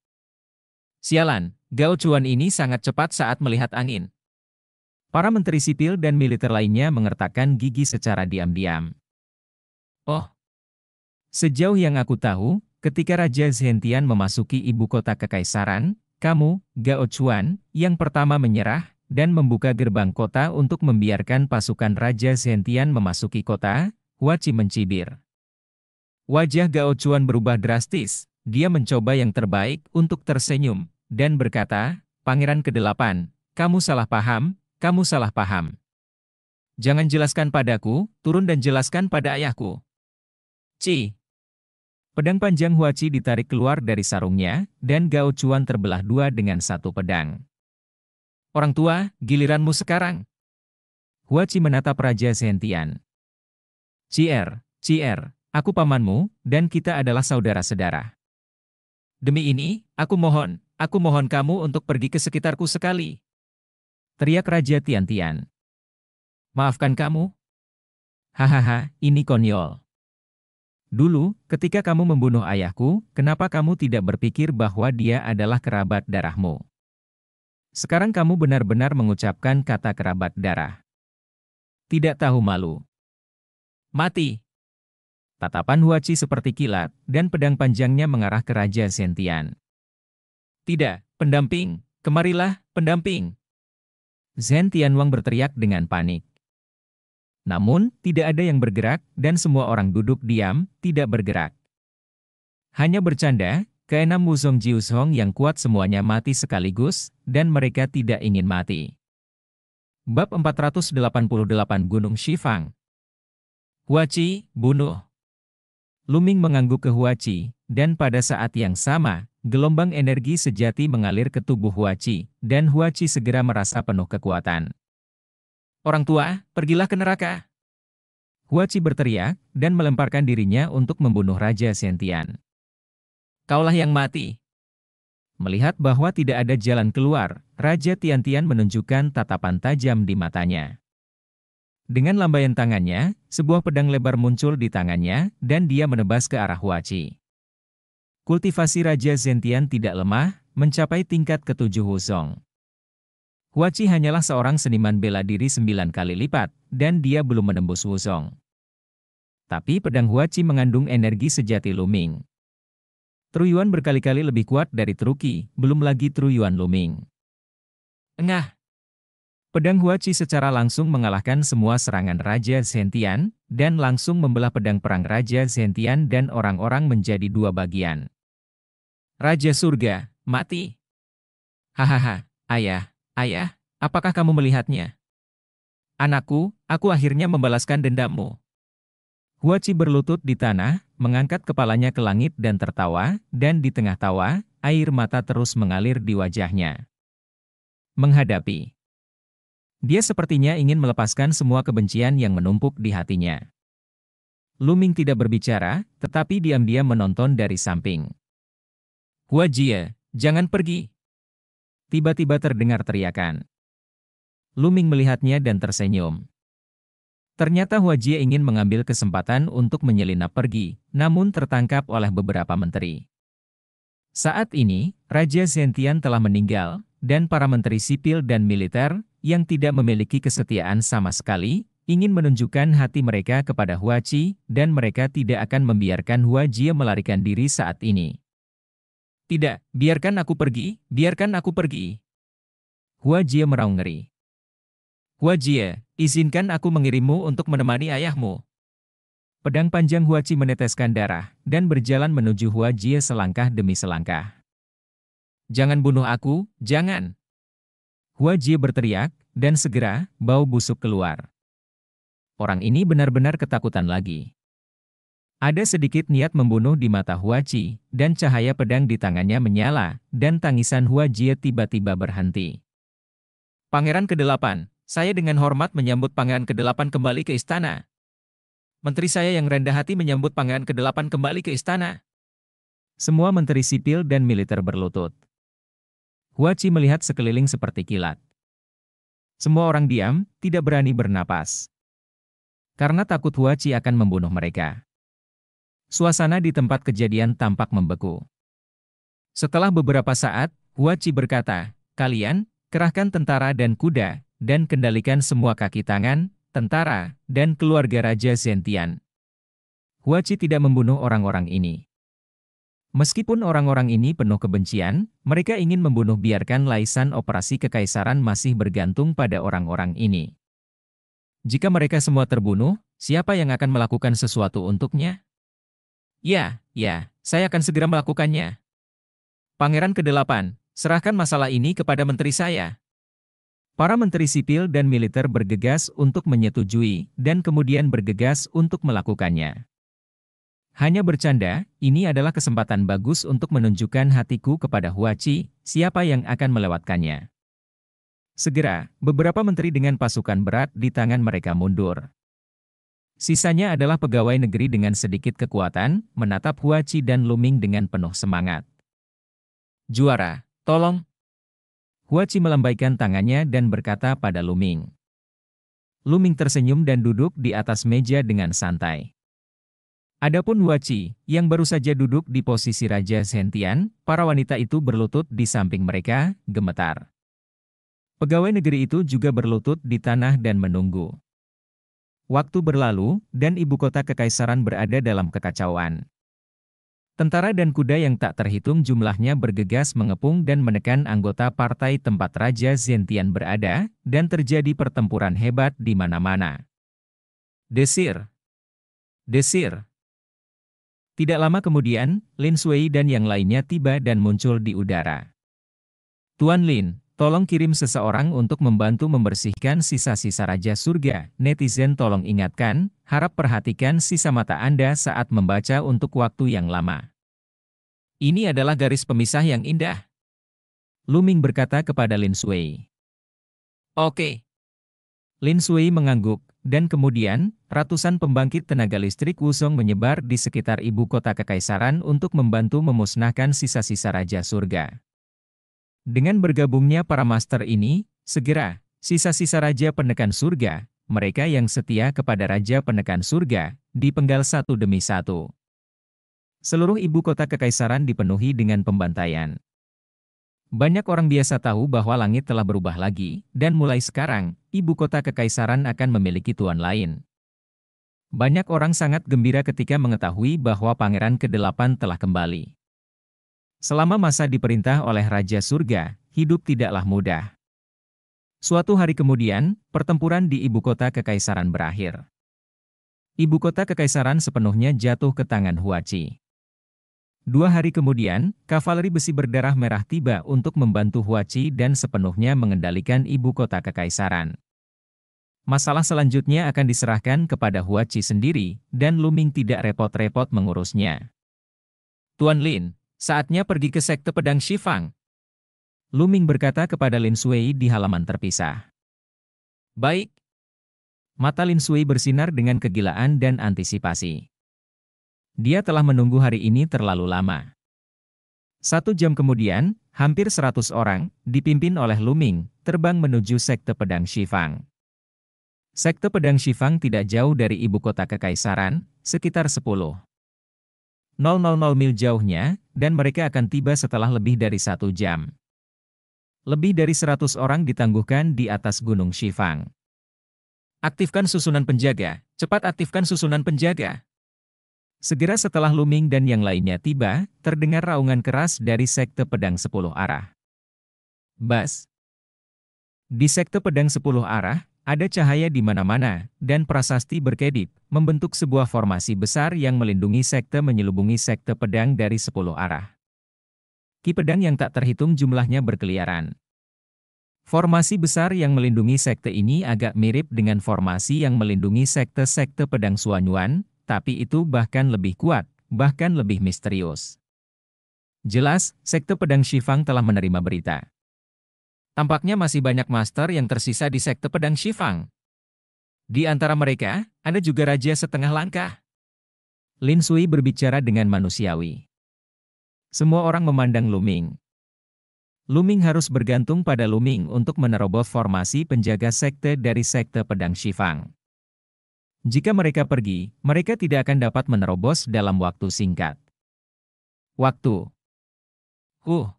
Speaker 1: Sialan, Gao Chuan ini sangat cepat saat melihat angin. Para menteri sipil dan militer lainnya mengertakkan gigi secara diam-diam. Oh, sejauh yang aku tahu, ketika Raja Zhentian memasuki ibu kota kekaisaran, kamu, Gao Chuan, yang pertama menyerah, dan membuka gerbang kota untuk membiarkan pasukan Raja Zhentian memasuki kota, Huaci mencibir. Wajah Gao Chuan berubah drastis, dia mencoba yang terbaik untuk tersenyum, dan berkata, Pangeran ke-8, kamu salah paham, kamu salah paham. Jangan jelaskan padaku, turun dan jelaskan pada ayahku. Ci. Pedang panjang Huaci ditarik keluar dari sarungnya, dan Gao Chuan terbelah dua dengan satu pedang. Orang tua, giliranmu sekarang. Huaci menatap Raja Sentian. Cier, Cier, aku pamanmu, dan kita adalah saudara-sedara. Demi ini, aku mohon, Aku mohon kamu untuk pergi ke sekitarku sekali. Teriak Raja Tian Tian. Maafkan kamu? Hahaha, ini konyol. Dulu, ketika kamu membunuh ayahku, kenapa kamu tidak berpikir bahwa dia adalah kerabat darahmu? Sekarang kamu benar-benar mengucapkan kata kerabat darah. Tidak tahu malu. Mati. Tatapan Huaci seperti kilat, dan pedang panjangnya mengarah ke Raja Sentian. Tidak, pendamping, kemarilah, pendamping. Zhen Tianwang berteriak dengan panik. Namun, tidak ada yang bergerak dan semua orang duduk diam, tidak bergerak. Hanya bercanda, keenam Wuzong Jiushong yang kuat semuanya mati sekaligus, dan mereka tidak ingin mati. Bab 488 Gunung Shifang Huaci, bunuh. Luming mengangguk ke Huaci, dan pada saat yang sama, Gelombang energi sejati mengalir ke tubuh Huaci, dan Huaci segera merasa penuh kekuatan. Orang tua, pergilah ke neraka. Huaci berteriak, dan melemparkan dirinya untuk membunuh Raja Sentian. Kaulah yang mati. Melihat bahwa tidak ada jalan keluar, Raja Tiantian menunjukkan tatapan tajam di matanya. Dengan lambaian tangannya, sebuah pedang lebar muncul di tangannya, dan dia menebas ke arah Huaci. Kultivasi Raja Zentian tidak lemah, mencapai tingkat ketujuh Huzong. Huachi hanyalah seorang seniman bela diri sembilan kali lipat, dan dia belum menembus Huzong. Tapi pedang Huachi mengandung energi sejati Luming. Truyuan berkali-kali lebih kuat dari Truki, belum lagi Truyuan Luming. Engah! Pedang Huachi secara langsung mengalahkan semua serangan Raja Zentian, dan langsung membelah pedang perang Raja Zentian dan orang-orang menjadi dua bagian. Raja surga, mati. Hahaha, ayah, ayah, apakah kamu melihatnya? Anakku, aku akhirnya membalaskan dendammu. Huaci berlutut di tanah, mengangkat kepalanya ke langit dan tertawa, dan di tengah tawa, air mata terus mengalir di wajahnya. Menghadapi. Dia sepertinya ingin melepaskan semua kebencian yang menumpuk di hatinya. Luming tidak berbicara, tetapi diam-diam menonton dari samping. Wajia, jangan pergi. Tiba-tiba terdengar teriakan. Luming melihatnya dan tersenyum. Ternyata Huajie ingin mengambil kesempatan untuk menyelinap pergi, namun tertangkap oleh beberapa menteri. Saat ini, Raja Zentian telah meninggal, dan para menteri sipil dan militer, yang tidak memiliki kesetiaan sama sekali, ingin menunjukkan hati mereka kepada Huaci, dan mereka tidak akan membiarkan Huajie melarikan diri saat ini. Tidak, biarkan aku pergi, biarkan aku pergi. Hua Jie meraung ngeri. Hua Jie, izinkan aku mengirimmu untuk menemani ayahmu. Pedang panjang Hua Chi meneteskan darah, dan berjalan menuju Hua Jie selangkah demi selangkah. Jangan bunuh aku, jangan! Hua Jie berteriak, dan segera, bau busuk keluar. Orang ini benar-benar ketakutan lagi. Ada sedikit niat membunuh di mata Huaji, dan cahaya pedang di tangannya menyala, dan tangisan Huaji tiba-tiba berhenti. Pangeran ke-8, saya dengan hormat menyambut Pangeran ke-8 kembali ke istana. Menteri saya yang rendah hati menyambut Pangeran ke-8 kembali ke istana. Semua menteri sipil dan militer berlutut. Huaci melihat sekeliling seperti kilat. Semua orang diam, tidak berani bernapas. Karena takut Huaci akan membunuh mereka. Suasana di tempat kejadian tampak membeku. Setelah beberapa saat, Huachi berkata, Kalian, kerahkan tentara dan kuda, dan kendalikan semua kaki tangan, tentara, dan keluarga Raja Zentian. Huachi tidak membunuh orang-orang ini. Meskipun orang-orang ini penuh kebencian, mereka ingin membunuh biarkan laisan operasi kekaisaran masih bergantung pada orang-orang ini. Jika mereka semua terbunuh, siapa yang akan melakukan sesuatu untuknya? Ya, ya, saya akan segera melakukannya. Pangeran ke-8, serahkan masalah ini kepada menteri saya. Para menteri sipil dan militer bergegas untuk menyetujui dan kemudian bergegas untuk melakukannya. Hanya bercanda, ini adalah kesempatan bagus untuk menunjukkan hatiku kepada Huaci, siapa yang akan melewatkannya. Segera, beberapa menteri dengan pasukan berat di tangan mereka mundur. Sisanya adalah pegawai negeri dengan sedikit kekuatan, menatap Hua dan Luming dengan penuh semangat. Juara, tolong. Hua melambaikan tangannya dan berkata pada Luming. Luming tersenyum dan duduk di atas meja dengan santai. Adapun Hua yang baru saja duduk di posisi Raja Sentian, para wanita itu berlutut di samping mereka, gemetar. Pegawai negeri itu juga berlutut di tanah dan menunggu. Waktu berlalu, dan ibu kota kekaisaran berada dalam kekacauan. Tentara dan kuda yang tak terhitung jumlahnya bergegas mengepung dan menekan anggota partai tempat Raja Zentian berada, dan terjadi pertempuran hebat di mana-mana. Desir. Desir. Tidak lama kemudian, Lin Sui dan yang lainnya tiba dan muncul di udara. Tuan Lin, Tolong kirim seseorang untuk membantu membersihkan sisa-sisa Raja Surga. Netizen tolong ingatkan, harap perhatikan sisa mata Anda saat membaca untuk waktu yang lama. Ini adalah garis pemisah yang indah. Luming berkata kepada Lin Sui. Oke. Lin Sui mengangguk, dan kemudian, ratusan pembangkit tenaga listrik Wusong menyebar di sekitar ibu kota kekaisaran untuk membantu memusnahkan sisa-sisa Raja Surga. Dengan bergabungnya para master ini, segera, sisa-sisa Raja Penekan Surga, mereka yang setia kepada Raja Penekan Surga, dipenggal satu demi satu. Seluruh ibu kota kekaisaran dipenuhi dengan pembantaian. Banyak orang biasa tahu bahwa langit telah berubah lagi, dan mulai sekarang, ibu kota kekaisaran akan memiliki tuan lain. Banyak orang sangat gembira ketika mengetahui bahwa Pangeran ke-8 telah kembali. Selama masa diperintah oleh Raja Surga, hidup tidaklah mudah. Suatu hari kemudian, pertempuran di ibu kota kekaisaran berakhir. Ibu kota kekaisaran sepenuhnya jatuh ke tangan Huaci. Dua hari kemudian, kavaleri besi berdarah merah tiba untuk membantu Huaci dan sepenuhnya mengendalikan ibu kota kekaisaran. Masalah selanjutnya akan diserahkan kepada Huaci sendiri, dan Luming tidak repot-repot mengurusnya. Tuan Lin, Saatnya pergi ke sekte pedang Shifang. Luming berkata kepada Lin Sui di halaman terpisah. Baik. Mata Lin Sui bersinar dengan kegilaan dan antisipasi. Dia telah menunggu hari ini terlalu lama. Satu jam kemudian, hampir seratus orang, dipimpin oleh Luming, terbang menuju Sekte Pedang Shifang. Sekte Pedang Shifang tidak jauh dari ibu kota Kekaisaran, sekitar 10 000 mil jauhnya, dan mereka akan tiba setelah lebih dari satu jam. Lebih dari 100 orang ditangguhkan di atas Gunung Shifang. Aktifkan susunan penjaga, cepat aktifkan susunan penjaga. Segera setelah Luming dan yang lainnya tiba, terdengar raungan keras dari Sekte Pedang Sepuluh Arah. Bas. Di Sekte Pedang Sepuluh Arah, ada cahaya di mana-mana, dan prasasti berkedip, membentuk sebuah formasi besar yang melindungi sekte menyelubungi sekte pedang dari sepuluh arah. Ki pedang yang tak terhitung jumlahnya berkeliaran. Formasi besar yang melindungi sekte ini agak mirip dengan formasi yang melindungi sekte-sekte pedang Suanyuan, tapi itu bahkan lebih kuat, bahkan lebih misterius. Jelas, sekte pedang Shifang telah menerima berita. Tampaknya masih banyak master yang tersisa di sekte pedang Shifang. Di antara mereka, ada juga raja setengah langkah. Lin Sui berbicara dengan manusiawi. Semua orang memandang Luming. Luming harus bergantung pada Luming untuk menerobos formasi penjaga sekte dari sekte pedang Shifang. Jika mereka pergi, mereka tidak akan dapat menerobos dalam waktu singkat. Waktu. Huh.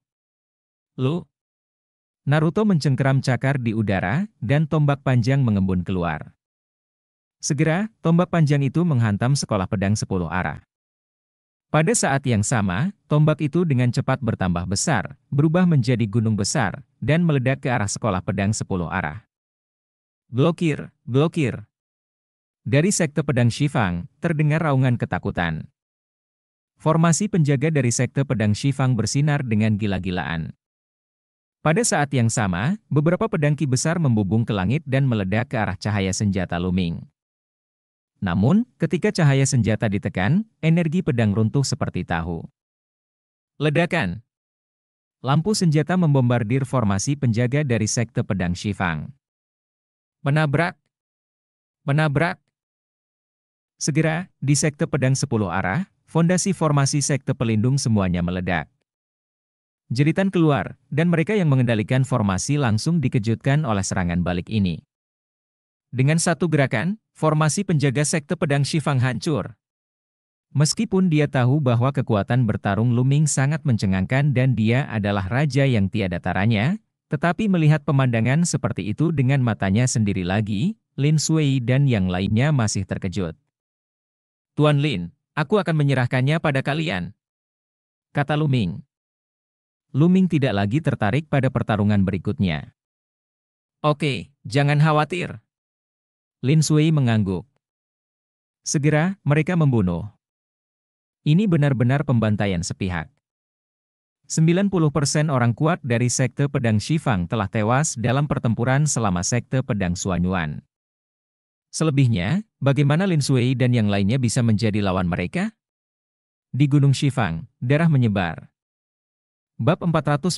Speaker 1: Lu. Naruto mencengkeram cakar di udara, dan tombak panjang mengembun keluar. Segera, tombak panjang itu menghantam sekolah pedang sepuluh arah. Pada saat yang sama, tombak itu dengan cepat bertambah besar, berubah menjadi gunung besar, dan meledak ke arah sekolah pedang sepuluh arah. Blokir, blokir. Dari sekte pedang Shifang, terdengar raungan ketakutan. Formasi penjaga dari sekte pedang Shifang bersinar dengan gila-gilaan. Pada saat yang sama, beberapa pedangki besar membubung ke langit dan meledak ke arah cahaya senjata Luming. Namun, ketika cahaya senjata ditekan, energi pedang runtuh seperti tahu. Ledakan Lampu senjata membombardir formasi penjaga dari sekte pedang Shifang. Menabrak Menabrak Segera, di sekte pedang Sepuluh arah, fondasi formasi sekte pelindung semuanya meledak. Jeritan keluar, dan mereka yang mengendalikan formasi langsung dikejutkan oleh serangan balik ini. Dengan satu gerakan, formasi penjaga sekte pedang Shifang hancur. Meskipun dia tahu bahwa kekuatan bertarung Luming sangat mencengangkan dan dia adalah raja yang tiada taranya, tetapi melihat pemandangan seperti itu dengan matanya sendiri lagi, Lin Sui dan yang lainnya masih terkejut. Tuan Lin, aku akan menyerahkannya pada kalian. Kata Luming. Luming tidak lagi tertarik pada pertarungan berikutnya. Oke, jangan khawatir. Lin Sui mengangguk. Segera, mereka membunuh. Ini benar-benar pembantaian sepihak. 90% orang kuat dari sekte pedang Shifang telah tewas dalam pertempuran selama sekte pedang Suanyuan. Selebihnya, bagaimana Lin Sui dan yang lainnya bisa menjadi lawan mereka? Di Gunung Shifang, darah menyebar. Bab 489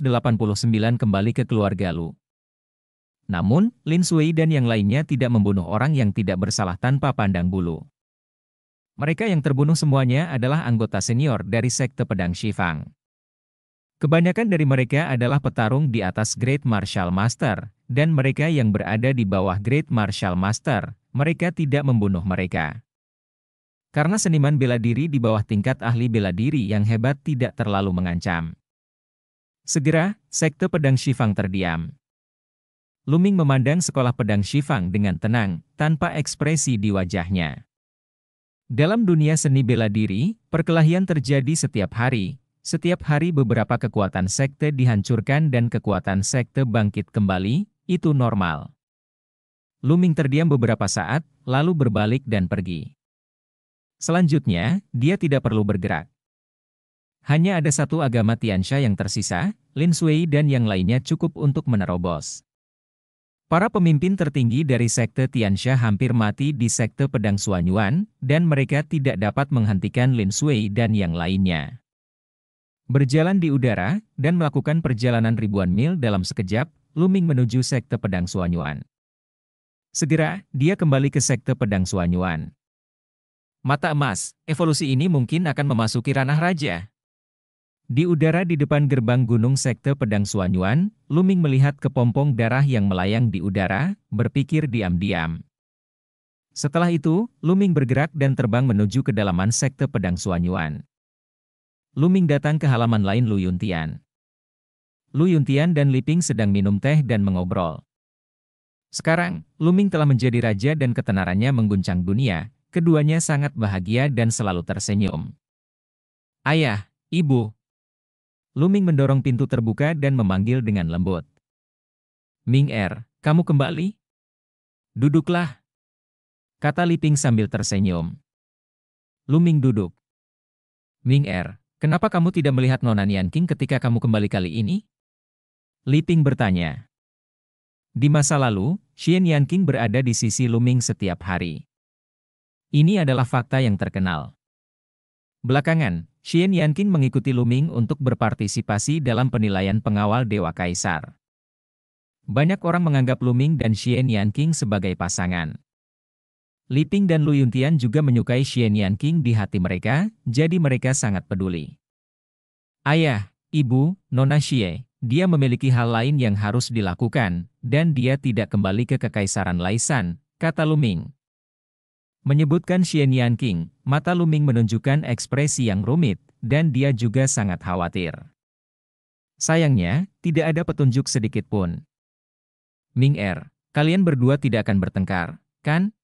Speaker 1: kembali ke keluarga Lu. Namun, Lin Sui dan yang lainnya tidak membunuh orang yang tidak bersalah tanpa pandang bulu. Mereka yang terbunuh semuanya adalah anggota senior dari Sekte Pedang Shifang. Kebanyakan dari mereka adalah petarung di atas Great Martial Master, dan mereka yang berada di bawah Great Martial Master, mereka tidak membunuh mereka. Karena seniman bela diri di bawah tingkat ahli bela diri yang hebat tidak terlalu mengancam. Segera, sekte pedang Shifang terdiam. Luming memandang sekolah pedang Shifang dengan tenang, tanpa ekspresi di wajahnya. Dalam dunia seni bela diri, perkelahian terjadi setiap hari. Setiap hari beberapa kekuatan sekte dihancurkan dan kekuatan sekte bangkit kembali, itu normal. Luming terdiam beberapa saat, lalu berbalik dan pergi. Selanjutnya, dia tidak perlu bergerak. Hanya ada satu agama Tiansha yang tersisa, Lin Sui dan yang lainnya cukup untuk menerobos. Para pemimpin tertinggi dari sekte Tiansha hampir mati di sekte pedang Suanyuan, dan mereka tidak dapat menghentikan Lin Sui dan yang lainnya. Berjalan di udara, dan melakukan perjalanan ribuan mil dalam sekejap, Luming menuju sekte pedang Suanyuan. Segera, dia kembali ke sekte pedang Suanyuan. Mata emas, evolusi ini mungkin akan memasuki ranah raja. Di udara di depan gerbang gunung sekte pedang Suanyuan, Luming melihat kepompong darah yang melayang di udara, berpikir diam-diam. Setelah itu, Luming bergerak dan terbang menuju kedalaman sekte pedang Suanyuan. Luming datang ke halaman lain Lu Yuntian. Lu Yuntian dan Liping sedang minum teh dan mengobrol. Sekarang, Luming telah menjadi raja dan ketenarannya mengguncang dunia, keduanya sangat bahagia dan selalu tersenyum. Ayah, ibu, Luming mendorong pintu terbuka dan memanggil dengan lembut. Ming Er, kamu kembali? Duduklah. Kata Liping sambil tersenyum. Luming duduk. Ming Er, kenapa kamu tidak melihat Nona Nian King ketika kamu kembali kali ini? Liping bertanya. Di masa lalu, Xian Yan King berada di sisi Luming setiap hari. Ini adalah fakta yang terkenal. Belakangan, Xian Yanqin mengikuti Luming untuk berpartisipasi dalam penilaian pengawal Dewa Kaisar. Banyak orang menganggap Luming dan Xian Yanqing sebagai pasangan. Li Ping dan Lu Yuntian juga menyukai Xian Yanqing di hati mereka, jadi mereka sangat peduli. Ayah, ibu, Nona Xie, dia memiliki hal lain yang harus dilakukan, dan dia tidak kembali ke Kekaisaran Laisan, kata Luming. Menyebutkan Xian King, mata Luming menunjukkan ekspresi yang rumit, dan dia juga sangat khawatir. Sayangnya, tidak ada petunjuk sedikit pun. Ming Er, kalian berdua tidak akan bertengkar, kan?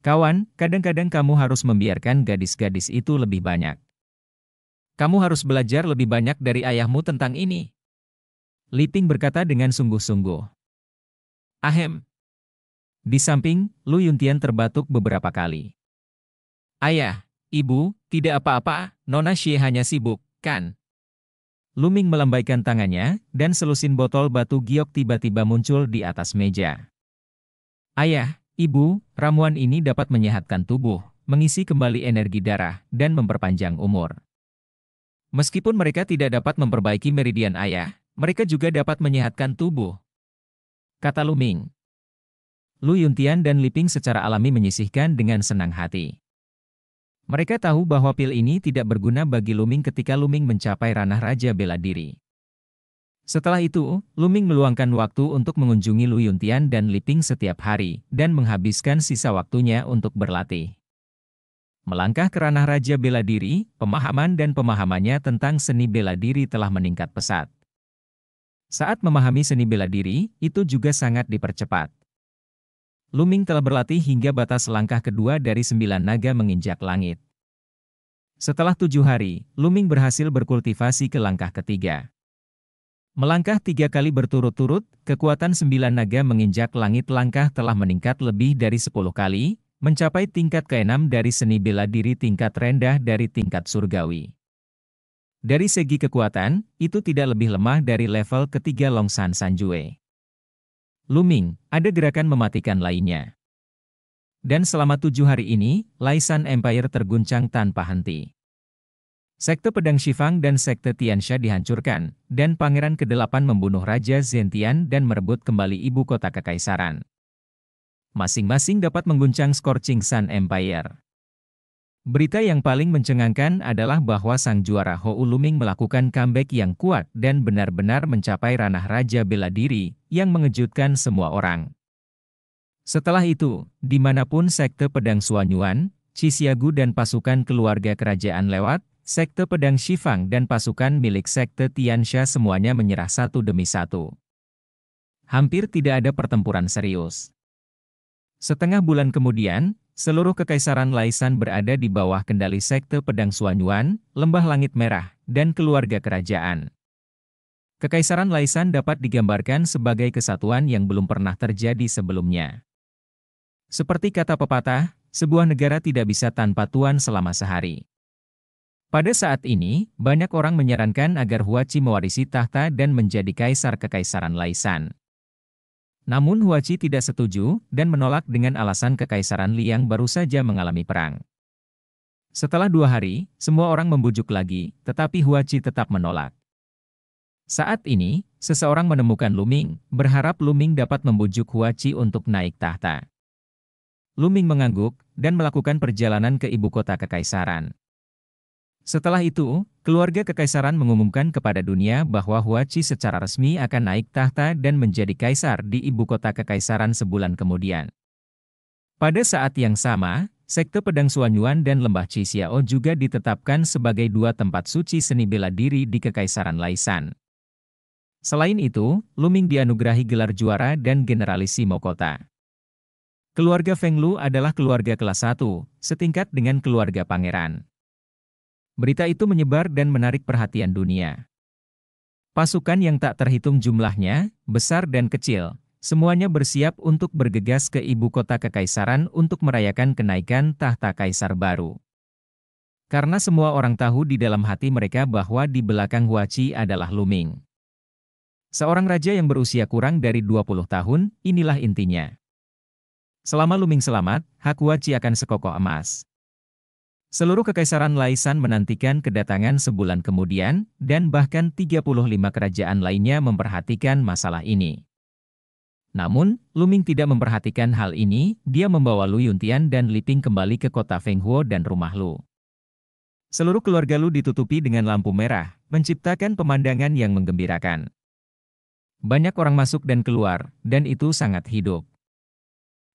Speaker 1: Kawan, kadang-kadang kamu harus membiarkan gadis-gadis itu lebih banyak. Kamu harus belajar lebih banyak dari ayahmu tentang ini. Liping berkata dengan sungguh-sungguh. Ahem, di samping, Lu Yuntian terbatuk beberapa kali. Ayah, ibu, tidak apa-apa, Nona Xie hanya sibuk, kan? Luming melambaikan tangannya, dan selusin botol batu giok tiba-tiba muncul di atas meja. Ayah, ibu, ramuan ini dapat menyehatkan tubuh, mengisi kembali energi darah, dan memperpanjang umur. Meskipun mereka tidak dapat memperbaiki meridian ayah, mereka juga dapat menyehatkan tubuh. Kata Lu Ming. Lu Yuntian dan Liping secara alami menyisihkan dengan senang hati. Mereka tahu bahwa pil ini tidak berguna bagi Luming ketika Luming mencapai ranah Raja Bela Diri. Setelah itu, Luming meluangkan waktu untuk mengunjungi Lu Yuntian dan Liping setiap hari, dan menghabiskan sisa waktunya untuk berlatih. Melangkah ke ranah Raja Bela Diri, pemahaman dan pemahamannya tentang seni bela diri telah meningkat pesat. Saat memahami seni bela diri, itu juga sangat dipercepat. Luming telah berlatih hingga batas langkah kedua dari sembilan naga menginjak langit. Setelah tujuh hari, Luming berhasil berkultivasi ke langkah ketiga. Melangkah tiga kali berturut-turut, kekuatan sembilan naga menginjak langit langkah telah meningkat lebih dari sepuluh kali, mencapai tingkat keenam dari seni bela diri tingkat rendah dari tingkat surgawi. Dari segi kekuatan, itu tidak lebih lemah dari level ketiga Long San Sanjue. Luming, ada gerakan mematikan lainnya. Dan selama tujuh hari ini, Laisan Empire terguncang tanpa henti. Sekte Pedang Shifang dan Sekte Tiansha dihancurkan, dan Pangeran ke-8 membunuh Raja Zentian dan merebut kembali ibu kota kekaisaran. Masing-masing dapat mengguncang Scorching Sun Empire. Berita yang paling mencengangkan adalah bahwa sang juara Ho Uluming melakukan comeback yang kuat dan benar-benar mencapai ranah raja bela diri yang mengejutkan semua orang. Setelah itu, dimanapun sekte pedang Suanyuan, Cisiagu dan pasukan keluarga kerajaan lewat, sekte pedang Shifang dan pasukan milik sekte Tiansha semuanya menyerah satu demi satu. Hampir tidak ada pertempuran serius. Setengah bulan kemudian, Seluruh kekaisaran Laisan berada di bawah kendali sekte Pedang Suanyuan, Lembah Langit Merah, dan keluarga kerajaan. Kekaisaran Laisan dapat digambarkan sebagai kesatuan yang belum pernah terjadi sebelumnya. Seperti kata pepatah, sebuah negara tidak bisa tanpa tuan selama sehari. Pada saat ini, banyak orang menyarankan agar Huachi mewarisi tahta dan menjadi kaisar kekaisaran Laisan. Namun Huaci tidak setuju dan menolak dengan alasan kekaisaran Liang baru saja mengalami perang. Setelah dua hari, semua orang membujuk lagi, tetapi Huaci tetap menolak. Saat ini, seseorang menemukan Luming, berharap Luming dapat membujuk Huaci untuk naik tahta. Luming mengangguk dan melakukan perjalanan ke ibu kota kekaisaran. Setelah itu, keluarga kekaisaran mengumumkan kepada dunia bahwa Huachi secara resmi akan naik tahta dan menjadi kaisar di ibu kota kekaisaran sebulan kemudian. Pada saat yang sama, sekte pedang Suanyuan dan lembah Cisiao juga ditetapkan sebagai dua tempat suci seni bela diri di kekaisaran Laisan. Selain itu, Luming dianugerahi gelar juara dan generalisimo kota. Keluarga Feng Lu adalah keluarga kelas 1, setingkat dengan keluarga pangeran. Berita itu menyebar dan menarik perhatian dunia. Pasukan yang tak terhitung jumlahnya, besar dan kecil, semuanya bersiap untuk bergegas ke ibu kota kekaisaran untuk merayakan kenaikan tahta kaisar baru. Karena semua orang tahu di dalam hati mereka bahwa di belakang Huaci adalah Luming. Seorang raja yang berusia kurang dari 20 tahun, inilah intinya. Selama Luming selamat, hak Huaci akan sekokoh emas. Seluruh kekaisaran Laisan menantikan kedatangan sebulan kemudian, dan bahkan 35 kerajaan lainnya memperhatikan masalah ini. Namun, Luming tidak memperhatikan hal ini, dia membawa Lu Yuntian dan Liping kembali ke kota Fenghuo dan rumah Lu. Seluruh keluarga Lu ditutupi dengan lampu merah, menciptakan pemandangan yang menggembirakan. Banyak orang masuk dan keluar, dan itu sangat hidup.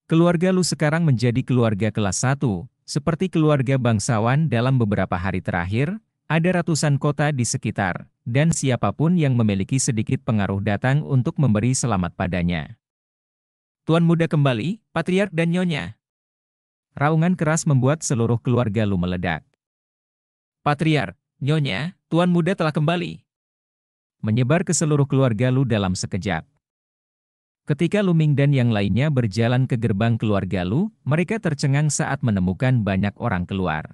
Speaker 1: Keluarga Lu sekarang menjadi keluarga kelas 1, seperti keluarga bangsawan dalam beberapa hari terakhir, ada ratusan kota di sekitar, dan siapapun yang memiliki sedikit pengaruh datang untuk memberi selamat padanya. Tuan muda kembali, patriark dan nyonya. Raungan keras membuat seluruh keluarga Lu meledak. Patriark, nyonya, tuan muda telah kembali. Menyebar ke seluruh keluarga Lu dalam sekejap. Ketika Luming dan yang lainnya berjalan ke gerbang keluarga Lu, mereka tercengang saat menemukan banyak orang keluar.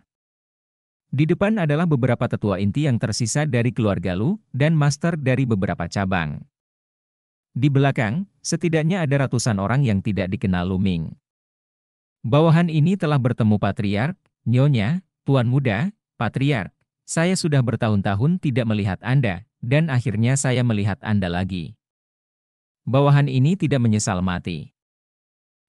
Speaker 1: Di depan adalah beberapa tetua inti yang tersisa dari keluarga Lu dan master dari beberapa cabang. Di belakang, setidaknya ada ratusan orang yang tidak dikenal Luming. Bawahan ini telah bertemu patriark, nyonya, tuan muda, patriark. Saya sudah bertahun-tahun tidak melihat Anda, dan akhirnya saya melihat Anda lagi. Bawahan ini tidak menyesal mati.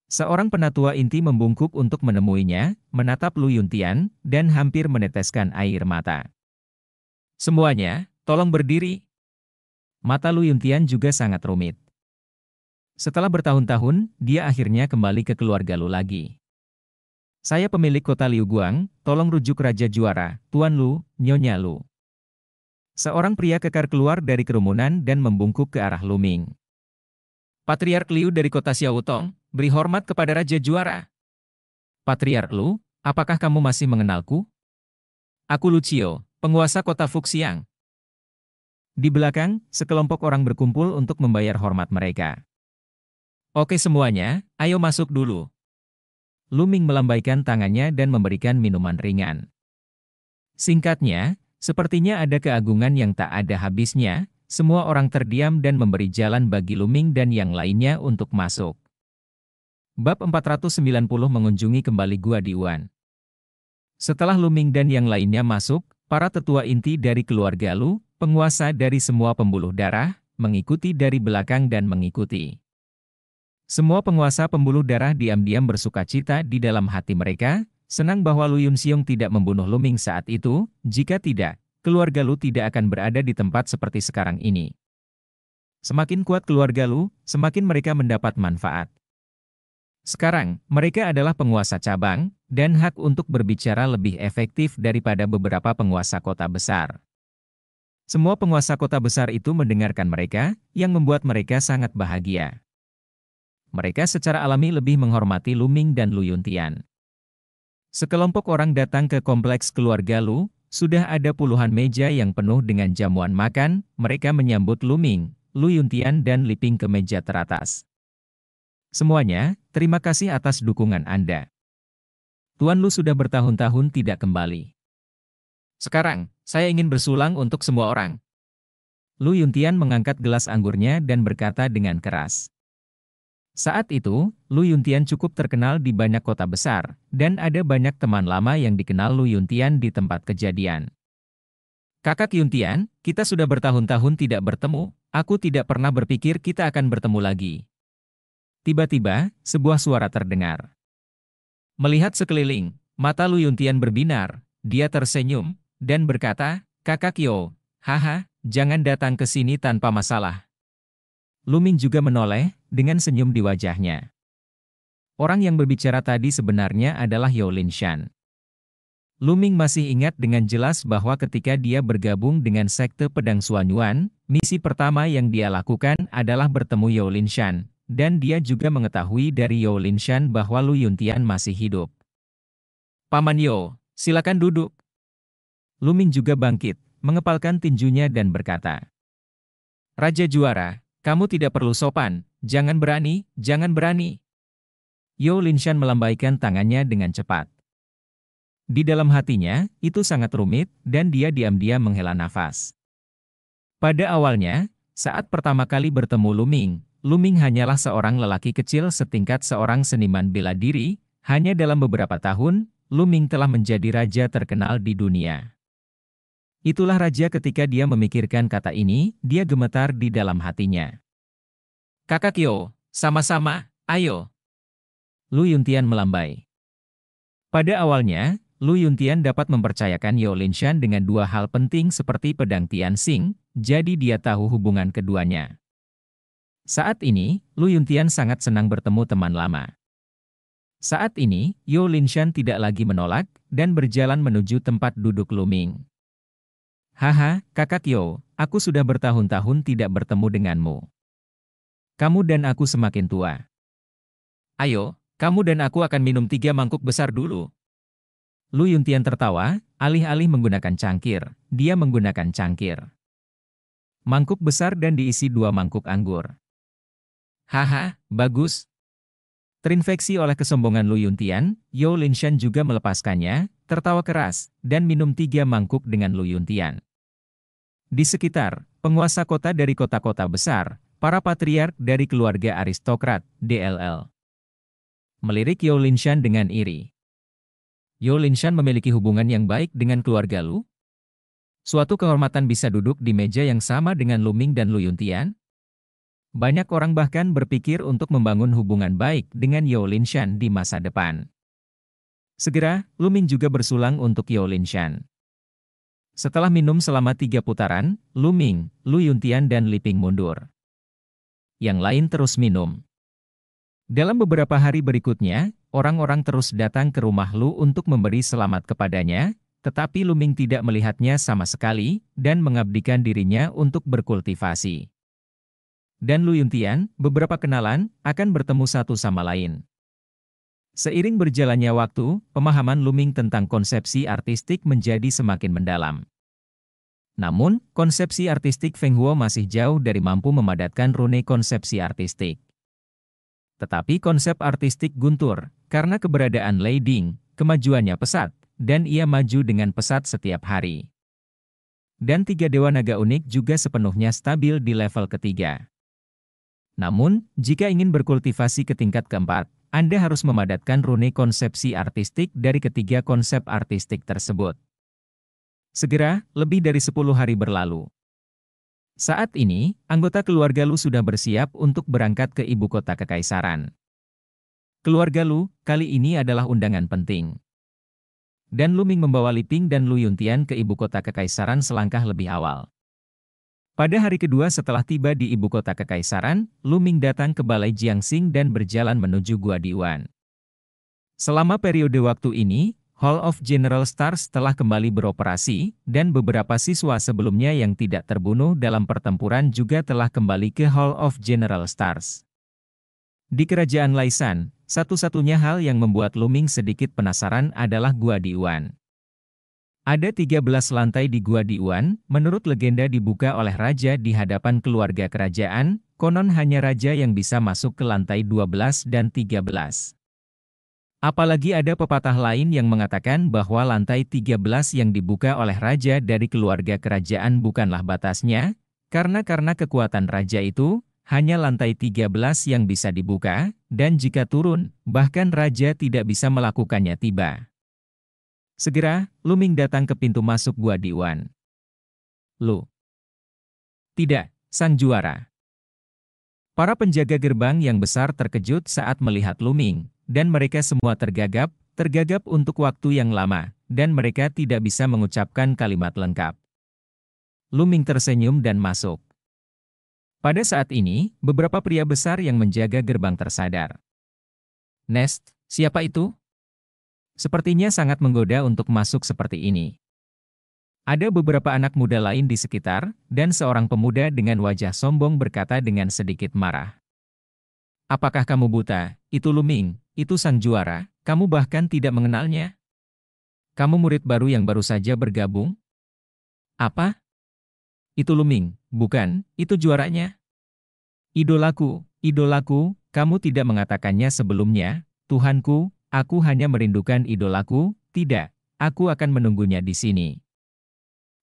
Speaker 1: Seorang penatua inti membungkuk untuk menemuinya, menatap Lu Yuntian, dan hampir meneteskan air mata. Semuanya, tolong berdiri. Mata Lu Yuntian juga sangat rumit. Setelah bertahun-tahun, dia akhirnya kembali ke keluarga Lu lagi. Saya pemilik kota Liu Guang, tolong rujuk Raja Juara, Tuan Lu, Nyonya Lu. Seorang pria kekar keluar dari kerumunan dan membungkuk ke arah Lu Ming. Patriark Liu dari kota Xiaotong, beri hormat kepada Raja Juara. Patriark Lu, apakah kamu masih mengenalku? Aku Lucio, penguasa kota Fuxiang. Di belakang, sekelompok orang berkumpul untuk membayar hormat mereka. Oke semuanya, ayo masuk dulu. Luming melambaikan tangannya dan memberikan minuman ringan. Singkatnya, sepertinya ada keagungan yang tak ada habisnya, semua orang terdiam dan memberi jalan bagi Luming dan yang lainnya untuk masuk. Bab 490 mengunjungi kembali Gua Diwan. Setelah Luming dan yang lainnya masuk, para tetua inti dari keluarga Lu, penguasa dari semua pembuluh darah, mengikuti dari belakang dan mengikuti. Semua penguasa pembuluh darah diam-diam bersuka cita di dalam hati mereka, senang bahwa Lu Yun Siung tidak membunuh Luming saat itu, jika tidak, keluarga lu tidak akan berada di tempat seperti sekarang ini. Semakin kuat keluarga lu, semakin mereka mendapat manfaat. Sekarang, mereka adalah penguasa cabang, dan hak untuk berbicara lebih efektif daripada beberapa penguasa kota besar. Semua penguasa kota besar itu mendengarkan mereka, yang membuat mereka sangat bahagia. Mereka secara alami lebih menghormati Luming dan Luyuntian. Sekelompok orang datang ke kompleks keluarga Lu, sudah ada puluhan meja yang penuh dengan jamuan makan, mereka menyambut Luming, Lu Yuntian dan Liping ke meja teratas. Semuanya, terima kasih atas dukungan Anda. Tuan Lu sudah bertahun-tahun tidak kembali. Sekarang, saya ingin bersulang untuk semua orang. Lu Yuntian mengangkat gelas anggurnya dan berkata dengan keras. Saat itu, Lu Yuntian cukup terkenal di banyak kota besar, dan ada banyak teman lama yang dikenal Lu Yuntian di tempat kejadian. Kakak Yuntian, kita sudah bertahun-tahun tidak bertemu, aku tidak pernah berpikir kita akan bertemu lagi. Tiba-tiba, sebuah suara terdengar. Melihat sekeliling, mata Lu Yuntian berbinar, dia tersenyum, dan berkata, Kakak Yo, haha, jangan datang ke sini tanpa masalah. Luming juga menoleh, dengan senyum di wajahnya. Orang yang berbicara tadi sebenarnya adalah Yao Linshan. Luming masih ingat dengan jelas bahwa ketika dia bergabung dengan sekte pedang Suanyuan, misi pertama yang dia lakukan adalah bertemu Yao Shan, dan dia juga mengetahui dari Yao Shan bahwa Lu Yuntian masih hidup. Paman Yao, silakan duduk. Luming juga bangkit, mengepalkan tinjunya dan berkata, Raja Juara, kamu tidak perlu sopan, jangan berani, jangan berani. Yo Linshan melambaikan tangannya dengan cepat. Di dalam hatinya, itu sangat rumit, dan dia diam-diam menghela nafas. Pada awalnya, saat pertama kali bertemu Luming, Luming hanyalah seorang lelaki kecil setingkat seorang seniman bela diri, hanya dalam beberapa tahun, Luming telah menjadi raja terkenal di dunia. Itulah raja ketika dia memikirkan kata ini, dia gemetar di dalam hatinya. Kakak Kyo, sama-sama, ayo. Lu Yuntian melambai. Pada awalnya, Lu Yuntian dapat mempercayakan Yao Linshan dengan dua hal penting seperti pedang Tian Xing, jadi dia tahu hubungan keduanya. Saat ini, Lu Yuntian sangat senang bertemu teman lama. Saat ini, Yao Linshan tidak lagi menolak dan berjalan menuju tempat duduk Lu Ming. Haha, kakak Yo, aku sudah bertahun-tahun tidak bertemu denganmu. Kamu dan aku semakin tua. Ayo, kamu dan aku akan minum tiga mangkuk besar dulu. Lu Yuntian tertawa, alih-alih menggunakan cangkir, dia menggunakan cangkir. Mangkuk besar dan diisi dua mangkuk anggur. Haha, bagus. Terinfeksi oleh kesombongan Lu Yuntian, Yo Linshan juga melepaskannya, tertawa keras, dan minum tiga mangkuk dengan Lu Yuntian. Di sekitar, penguasa kota dari kota-kota besar, para patriark dari keluarga aristokrat, DLL. Melirik Yao Linshan dengan iri. Yao Linshan memiliki hubungan yang baik dengan keluarga Lu? Suatu kehormatan bisa duduk di meja yang sama dengan Lu Ming dan Lu Yuntian? Banyak orang bahkan berpikir untuk membangun hubungan baik dengan Yao Linshan di masa depan. Segera, Lu Ming juga bersulang untuk Yao Linshan. Setelah minum selama tiga putaran, Lu Ming, Lu Yuntian dan Liping mundur. Yang lain terus minum. Dalam beberapa hari berikutnya, orang-orang terus datang ke rumah Lu untuk memberi selamat kepadanya, tetapi Lu Ming tidak melihatnya sama sekali dan mengabdikan dirinya untuk berkultivasi. Dan Lu Yuntian, beberapa kenalan, akan bertemu satu sama lain. Seiring berjalannya waktu, pemahaman Luming tentang konsepsi artistik menjadi semakin mendalam. Namun, konsepsi artistik Feng Huo masih jauh dari mampu memadatkan rune konsepsi artistik. Tetapi konsep artistik guntur, karena keberadaan Lei Ding, kemajuannya pesat, dan ia maju dengan pesat setiap hari. Dan tiga dewa naga unik juga sepenuhnya stabil di level ketiga. Namun, jika ingin berkultivasi ke tingkat keempat, anda harus memadatkan rune konsepsi artistik dari ketiga konsep artistik tersebut. Segera, lebih dari 10 hari berlalu. Saat ini, anggota keluarga Lu sudah bersiap untuk berangkat ke ibu kota kekaisaran. Keluarga Lu, kali ini adalah undangan penting. Dan Lu Ming membawa Liping dan Lu Yuntian ke ibu kota kekaisaran selangkah lebih awal. Pada hari kedua setelah tiba di ibu kota kekaisaran, Luming datang ke Balai Jiangxing dan berjalan menuju Gua Diwan. Selama periode waktu ini, Hall of General Stars telah kembali beroperasi, dan beberapa siswa sebelumnya yang tidak terbunuh dalam pertempuran juga telah kembali ke Hall of General Stars. Di kerajaan Laisan, satu-satunya hal yang membuat Luming sedikit penasaran adalah Gua Diwan. Ada 13 lantai di Gua Diuan, menurut legenda dibuka oleh raja di hadapan keluarga kerajaan, konon hanya raja yang bisa masuk ke lantai 12 dan 13. Apalagi ada pepatah lain yang mengatakan bahwa lantai 13 yang dibuka oleh raja dari keluarga kerajaan bukanlah batasnya, karena karena kekuatan raja itu, hanya lantai 13 yang bisa dibuka, dan jika turun, bahkan raja tidak bisa melakukannya tiba. Segera, Luming datang ke pintu masuk gua Diwan. Lu. Tidak, sang juara. Para penjaga gerbang yang besar terkejut saat melihat Luming, dan mereka semua tergagap, tergagap untuk waktu yang lama, dan mereka tidak bisa mengucapkan kalimat lengkap. Luming tersenyum dan masuk. Pada saat ini, beberapa pria besar yang menjaga gerbang tersadar. Nest, siapa itu? Sepertinya sangat menggoda untuk masuk seperti ini. Ada beberapa anak muda lain di sekitar, dan seorang pemuda dengan wajah sombong berkata dengan sedikit marah. Apakah kamu buta? Itu Luming, itu sang juara, kamu bahkan tidak mengenalnya. Kamu murid baru yang baru saja bergabung? Apa? Itu Luming, bukan, itu juaranya. Idolaku, idolaku, kamu tidak mengatakannya sebelumnya, Tuhanku, Aku hanya merindukan idolaku, tidak, aku akan menunggunya di sini.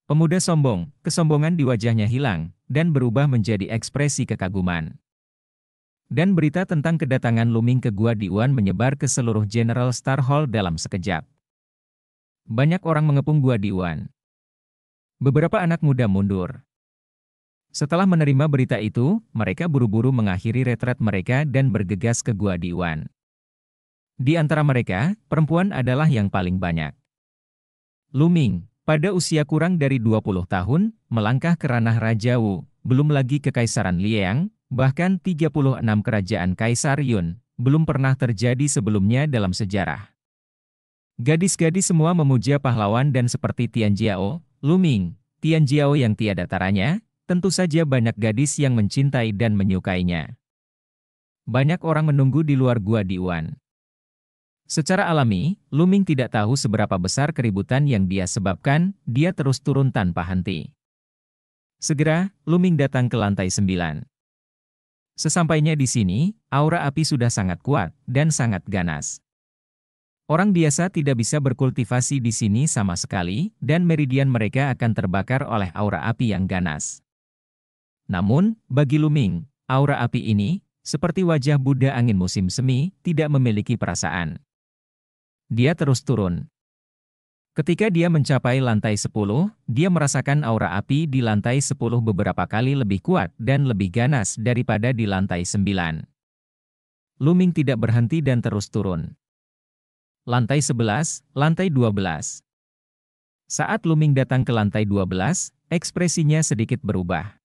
Speaker 1: Pemuda sombong, kesombongan di wajahnya hilang, dan berubah menjadi ekspresi kekaguman. Dan berita tentang kedatangan Luming ke Gua Diwan menyebar ke seluruh General Star Hall dalam sekejap. Banyak orang mengepung Gua Diwan. Beberapa anak muda mundur. Setelah menerima berita itu, mereka buru-buru mengakhiri retret mereka dan bergegas ke Gua Diwan. Di antara mereka, perempuan adalah yang paling banyak. Luming, pada usia kurang dari 20 tahun, melangkah ke ranah Raja Wu, belum lagi Kekaisaran Liang, bahkan 36 kerajaan Kaisar Yun, belum pernah terjadi sebelumnya dalam sejarah. Gadis-gadis semua memuja pahlawan dan seperti Tian Jiao, Luming, Tian Jiao yang tiada taranya, tentu saja banyak gadis yang mencintai dan menyukainya. Banyak orang menunggu di luar gua di Diwan. Secara alami, Luming tidak tahu seberapa besar keributan yang dia sebabkan, dia terus turun tanpa henti. Segera, Luming datang ke lantai sembilan. Sesampainya di sini, aura api sudah sangat kuat dan sangat ganas. Orang biasa tidak bisa berkultivasi di sini sama sekali, dan meridian mereka akan terbakar oleh aura api yang ganas. Namun, bagi Luming, aura api ini, seperti wajah Buddha angin musim semi, tidak memiliki perasaan. Dia terus turun. Ketika dia mencapai lantai 10, dia merasakan aura api di lantai 10 beberapa kali lebih kuat dan lebih ganas daripada di lantai 9. Luming tidak berhenti dan terus turun. Lantai 11, lantai 12. Saat Luming datang ke lantai 12, ekspresinya sedikit berubah.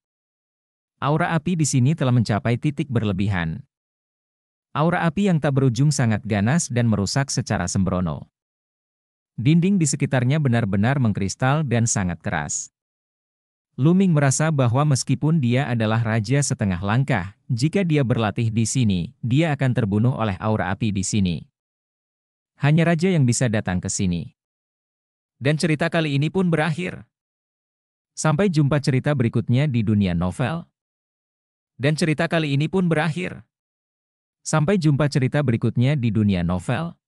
Speaker 1: Aura api di sini telah mencapai titik berlebihan. Aura api yang tak berujung sangat ganas dan merusak secara sembrono. Dinding di sekitarnya benar-benar mengkristal dan sangat keras. Luming merasa bahwa meskipun dia adalah raja setengah langkah, jika dia berlatih di sini, dia akan terbunuh oleh aura api di sini. Hanya raja yang bisa datang ke sini. Dan cerita kali ini pun berakhir. Sampai jumpa cerita berikutnya di dunia novel. Dan cerita kali ini pun berakhir. Sampai jumpa cerita berikutnya di dunia novel.